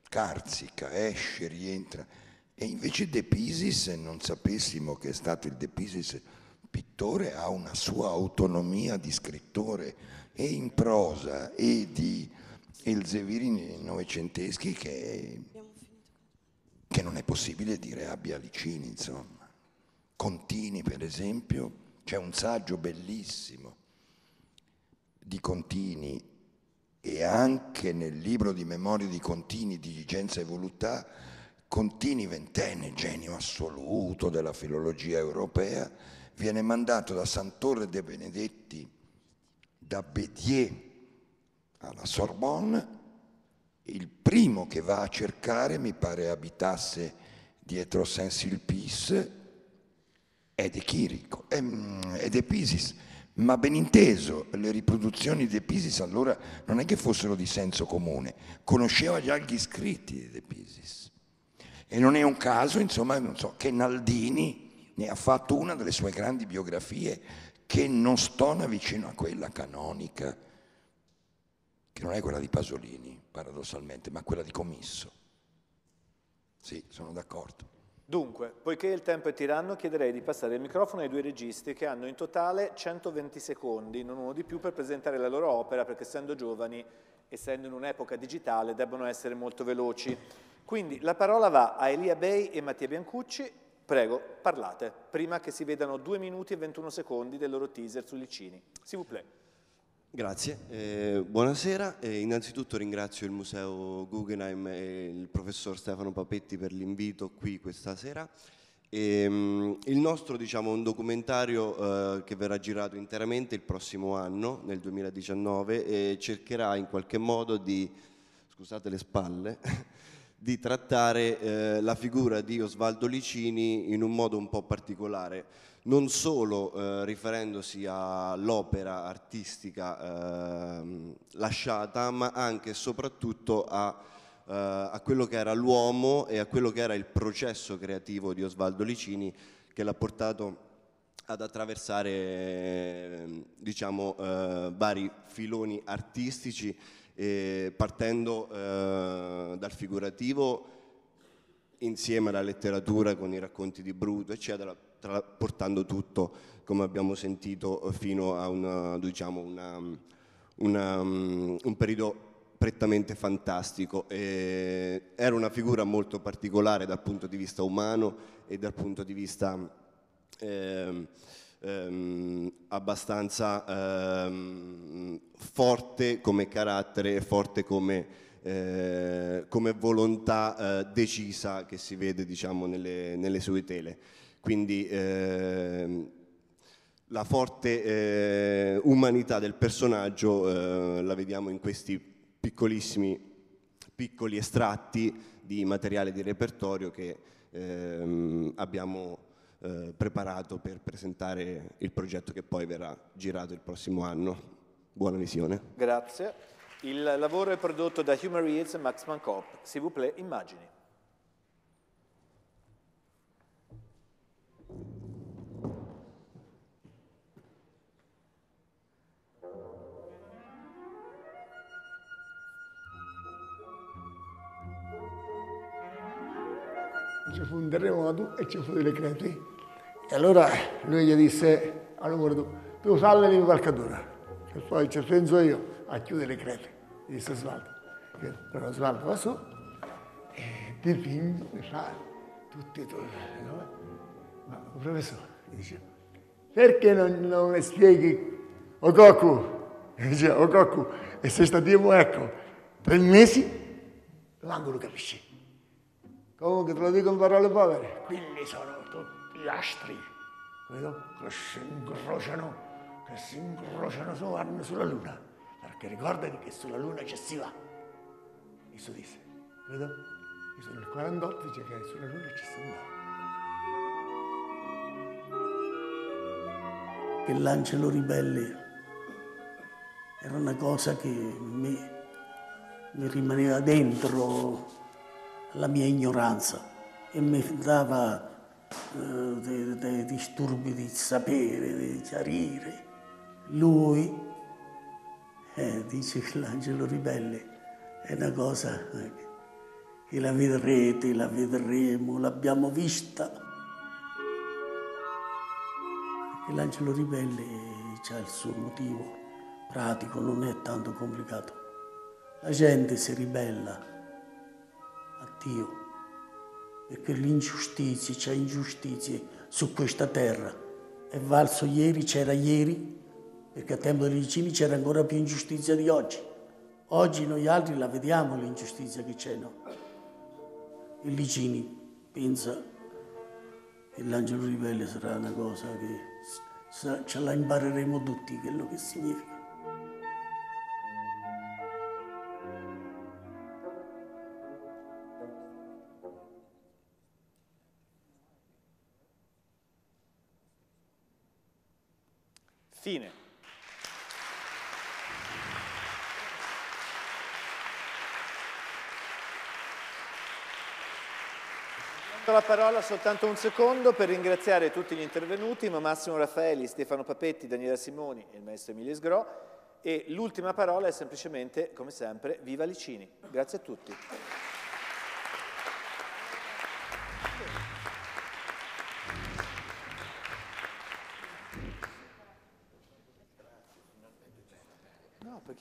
carzica, esce, rientra. E invece De Pisis, se non sapessimo che è stato il De Pisis pittore, ha una sua autonomia di scrittore, e in prosa e di Elzevirini novecenteschi che, che non è possibile dire abbia Licini, insomma. Contini, per esempio, c'è un saggio bellissimo di Contini e anche nel libro di memorie di Contini, Diligenza e Voluttà, Contini ventenne, genio assoluto della filologia europea, viene mandato da Sant'Orre de Benedetti da Bédier alla Sorbonne, il primo che va a cercare, mi pare abitasse dietro Saint-Sulpice, è De Chirico, è, è De Pisis. Ma ben inteso, le riproduzioni di De Pisis allora non è che fossero di senso comune, conosceva già gli scritti di De Pisis. E non è un caso, insomma, so, che Naldini ne ha fatto una delle sue grandi biografie che non stona vicino a quella canonica, che non è quella di Pasolini, paradossalmente, ma quella di Comisso. Sì, sono d'accordo. Dunque, poiché il tempo è tiranno, chiederei di passare il microfono ai due registi che hanno in totale 120 secondi, non uno di più, per presentare la loro opera, perché essendo giovani, essendo in un'epoca digitale, debbono essere molto veloci. Quindi la parola va a Elia Bei e Mattia Biancucci, Prego, parlate, prima che si vedano 2 minuti e 21 secondi del loro teaser su Licini. Si vous plaît. Grazie, eh, buonasera. Eh, innanzitutto ringrazio il Museo Guggenheim e il professor Stefano Papetti per l'invito qui questa sera. E, ehm, mh, il nostro diciamo, è un documentario eh, che verrà girato interamente il prossimo anno, nel 2019, e cercherà in qualche modo di, scusate le spalle, di trattare eh, la figura di Osvaldo Licini in un modo un po' particolare, non solo eh, riferendosi all'opera artistica eh, lasciata, ma anche e soprattutto a, eh, a quello che era l'uomo e a quello che era il processo creativo di Osvaldo Licini che l'ha portato ad attraversare ehm, diciamo, eh, vari filoni artistici eh, partendo eh, dal figurativo insieme alla letteratura con i racconti di Bruto, eccetera, tra, portando tutto, come abbiamo sentito, eh, fino a una, diciamo una, una, um, un periodo prettamente fantastico. Eh, era una figura molto particolare dal punto di vista umano e dal punto di vista... Eh, ehm, abbastanza ehm, forte come carattere e forte come, eh, come volontà eh, decisa che si vede diciamo, nelle, nelle, sue tele. Quindi ehm, la forte eh, umanità del personaggio eh, la vediamo in questi piccolissimi, piccoli estratti di materiale di repertorio che ehm, abbiamo eh, preparato per presentare il progetto che poi verrà girato il prossimo anno. Buona visione. Grazie. Il lavoro è prodotto da Human Reads e Max Mancope. Si vous plaît, immagini. fu un terremoto e ci fu delle crepe. E allora lui gli disse, allora tu, tu sallami in calcatura, e poi ci penso io a chiudere le crepe. Gli disse Svaldo, però Svaldo va su, e dipinge, fa tutti e tuoi. No? Ma professore, dice, perché non, non spieghi Okoku? Dice, Okoku, e se sta Dio ecco, tre mesi, l'angolo capisci. Comunque te lo dico in parole povere, quelli sono tutti astri, vedo? Che si incrociano, che si incrociano su, vanno sulla Luna. Perché ricordati che sulla Luna ci si va. Isso disse, vedo? sono il 48 dice che sulla Luna ci si va. Che l'angelo ribelle era una cosa che mi, mi rimaneva dentro la mia ignoranza e mi dava eh, dei, dei disturbi di sapere, di chiarire. Lui, eh, dice che l'angelo ribelle è una cosa eh, che la vedrete, la vedremo, l'abbiamo vista. E l'angelo ribelle ha il suo motivo pratico, non è tanto complicato. La gente si ribella Dio, perché l'ingiustizia, c'è ingiustizia su questa terra. È valso ieri, c'era ieri, perché a tempo dei vicini c'era ancora più ingiustizia di oggi. Oggi noi altri la vediamo l'ingiustizia che c'è, no? I Licini pensa che l'angelo ribelle sarà una cosa che ce la impareremo tutti, quello che significa. fine. la parola soltanto un secondo per ringraziare tutti gli intervenuti, ma Massimo Raffaeli, Stefano Papetti, Daniela Simoni e il maestro Emilio Sgro. E l'ultima parola è semplicemente, come sempre, viva Licini. Grazie a tutti.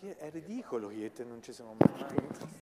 è ridicolo che io e te non ci siamo mai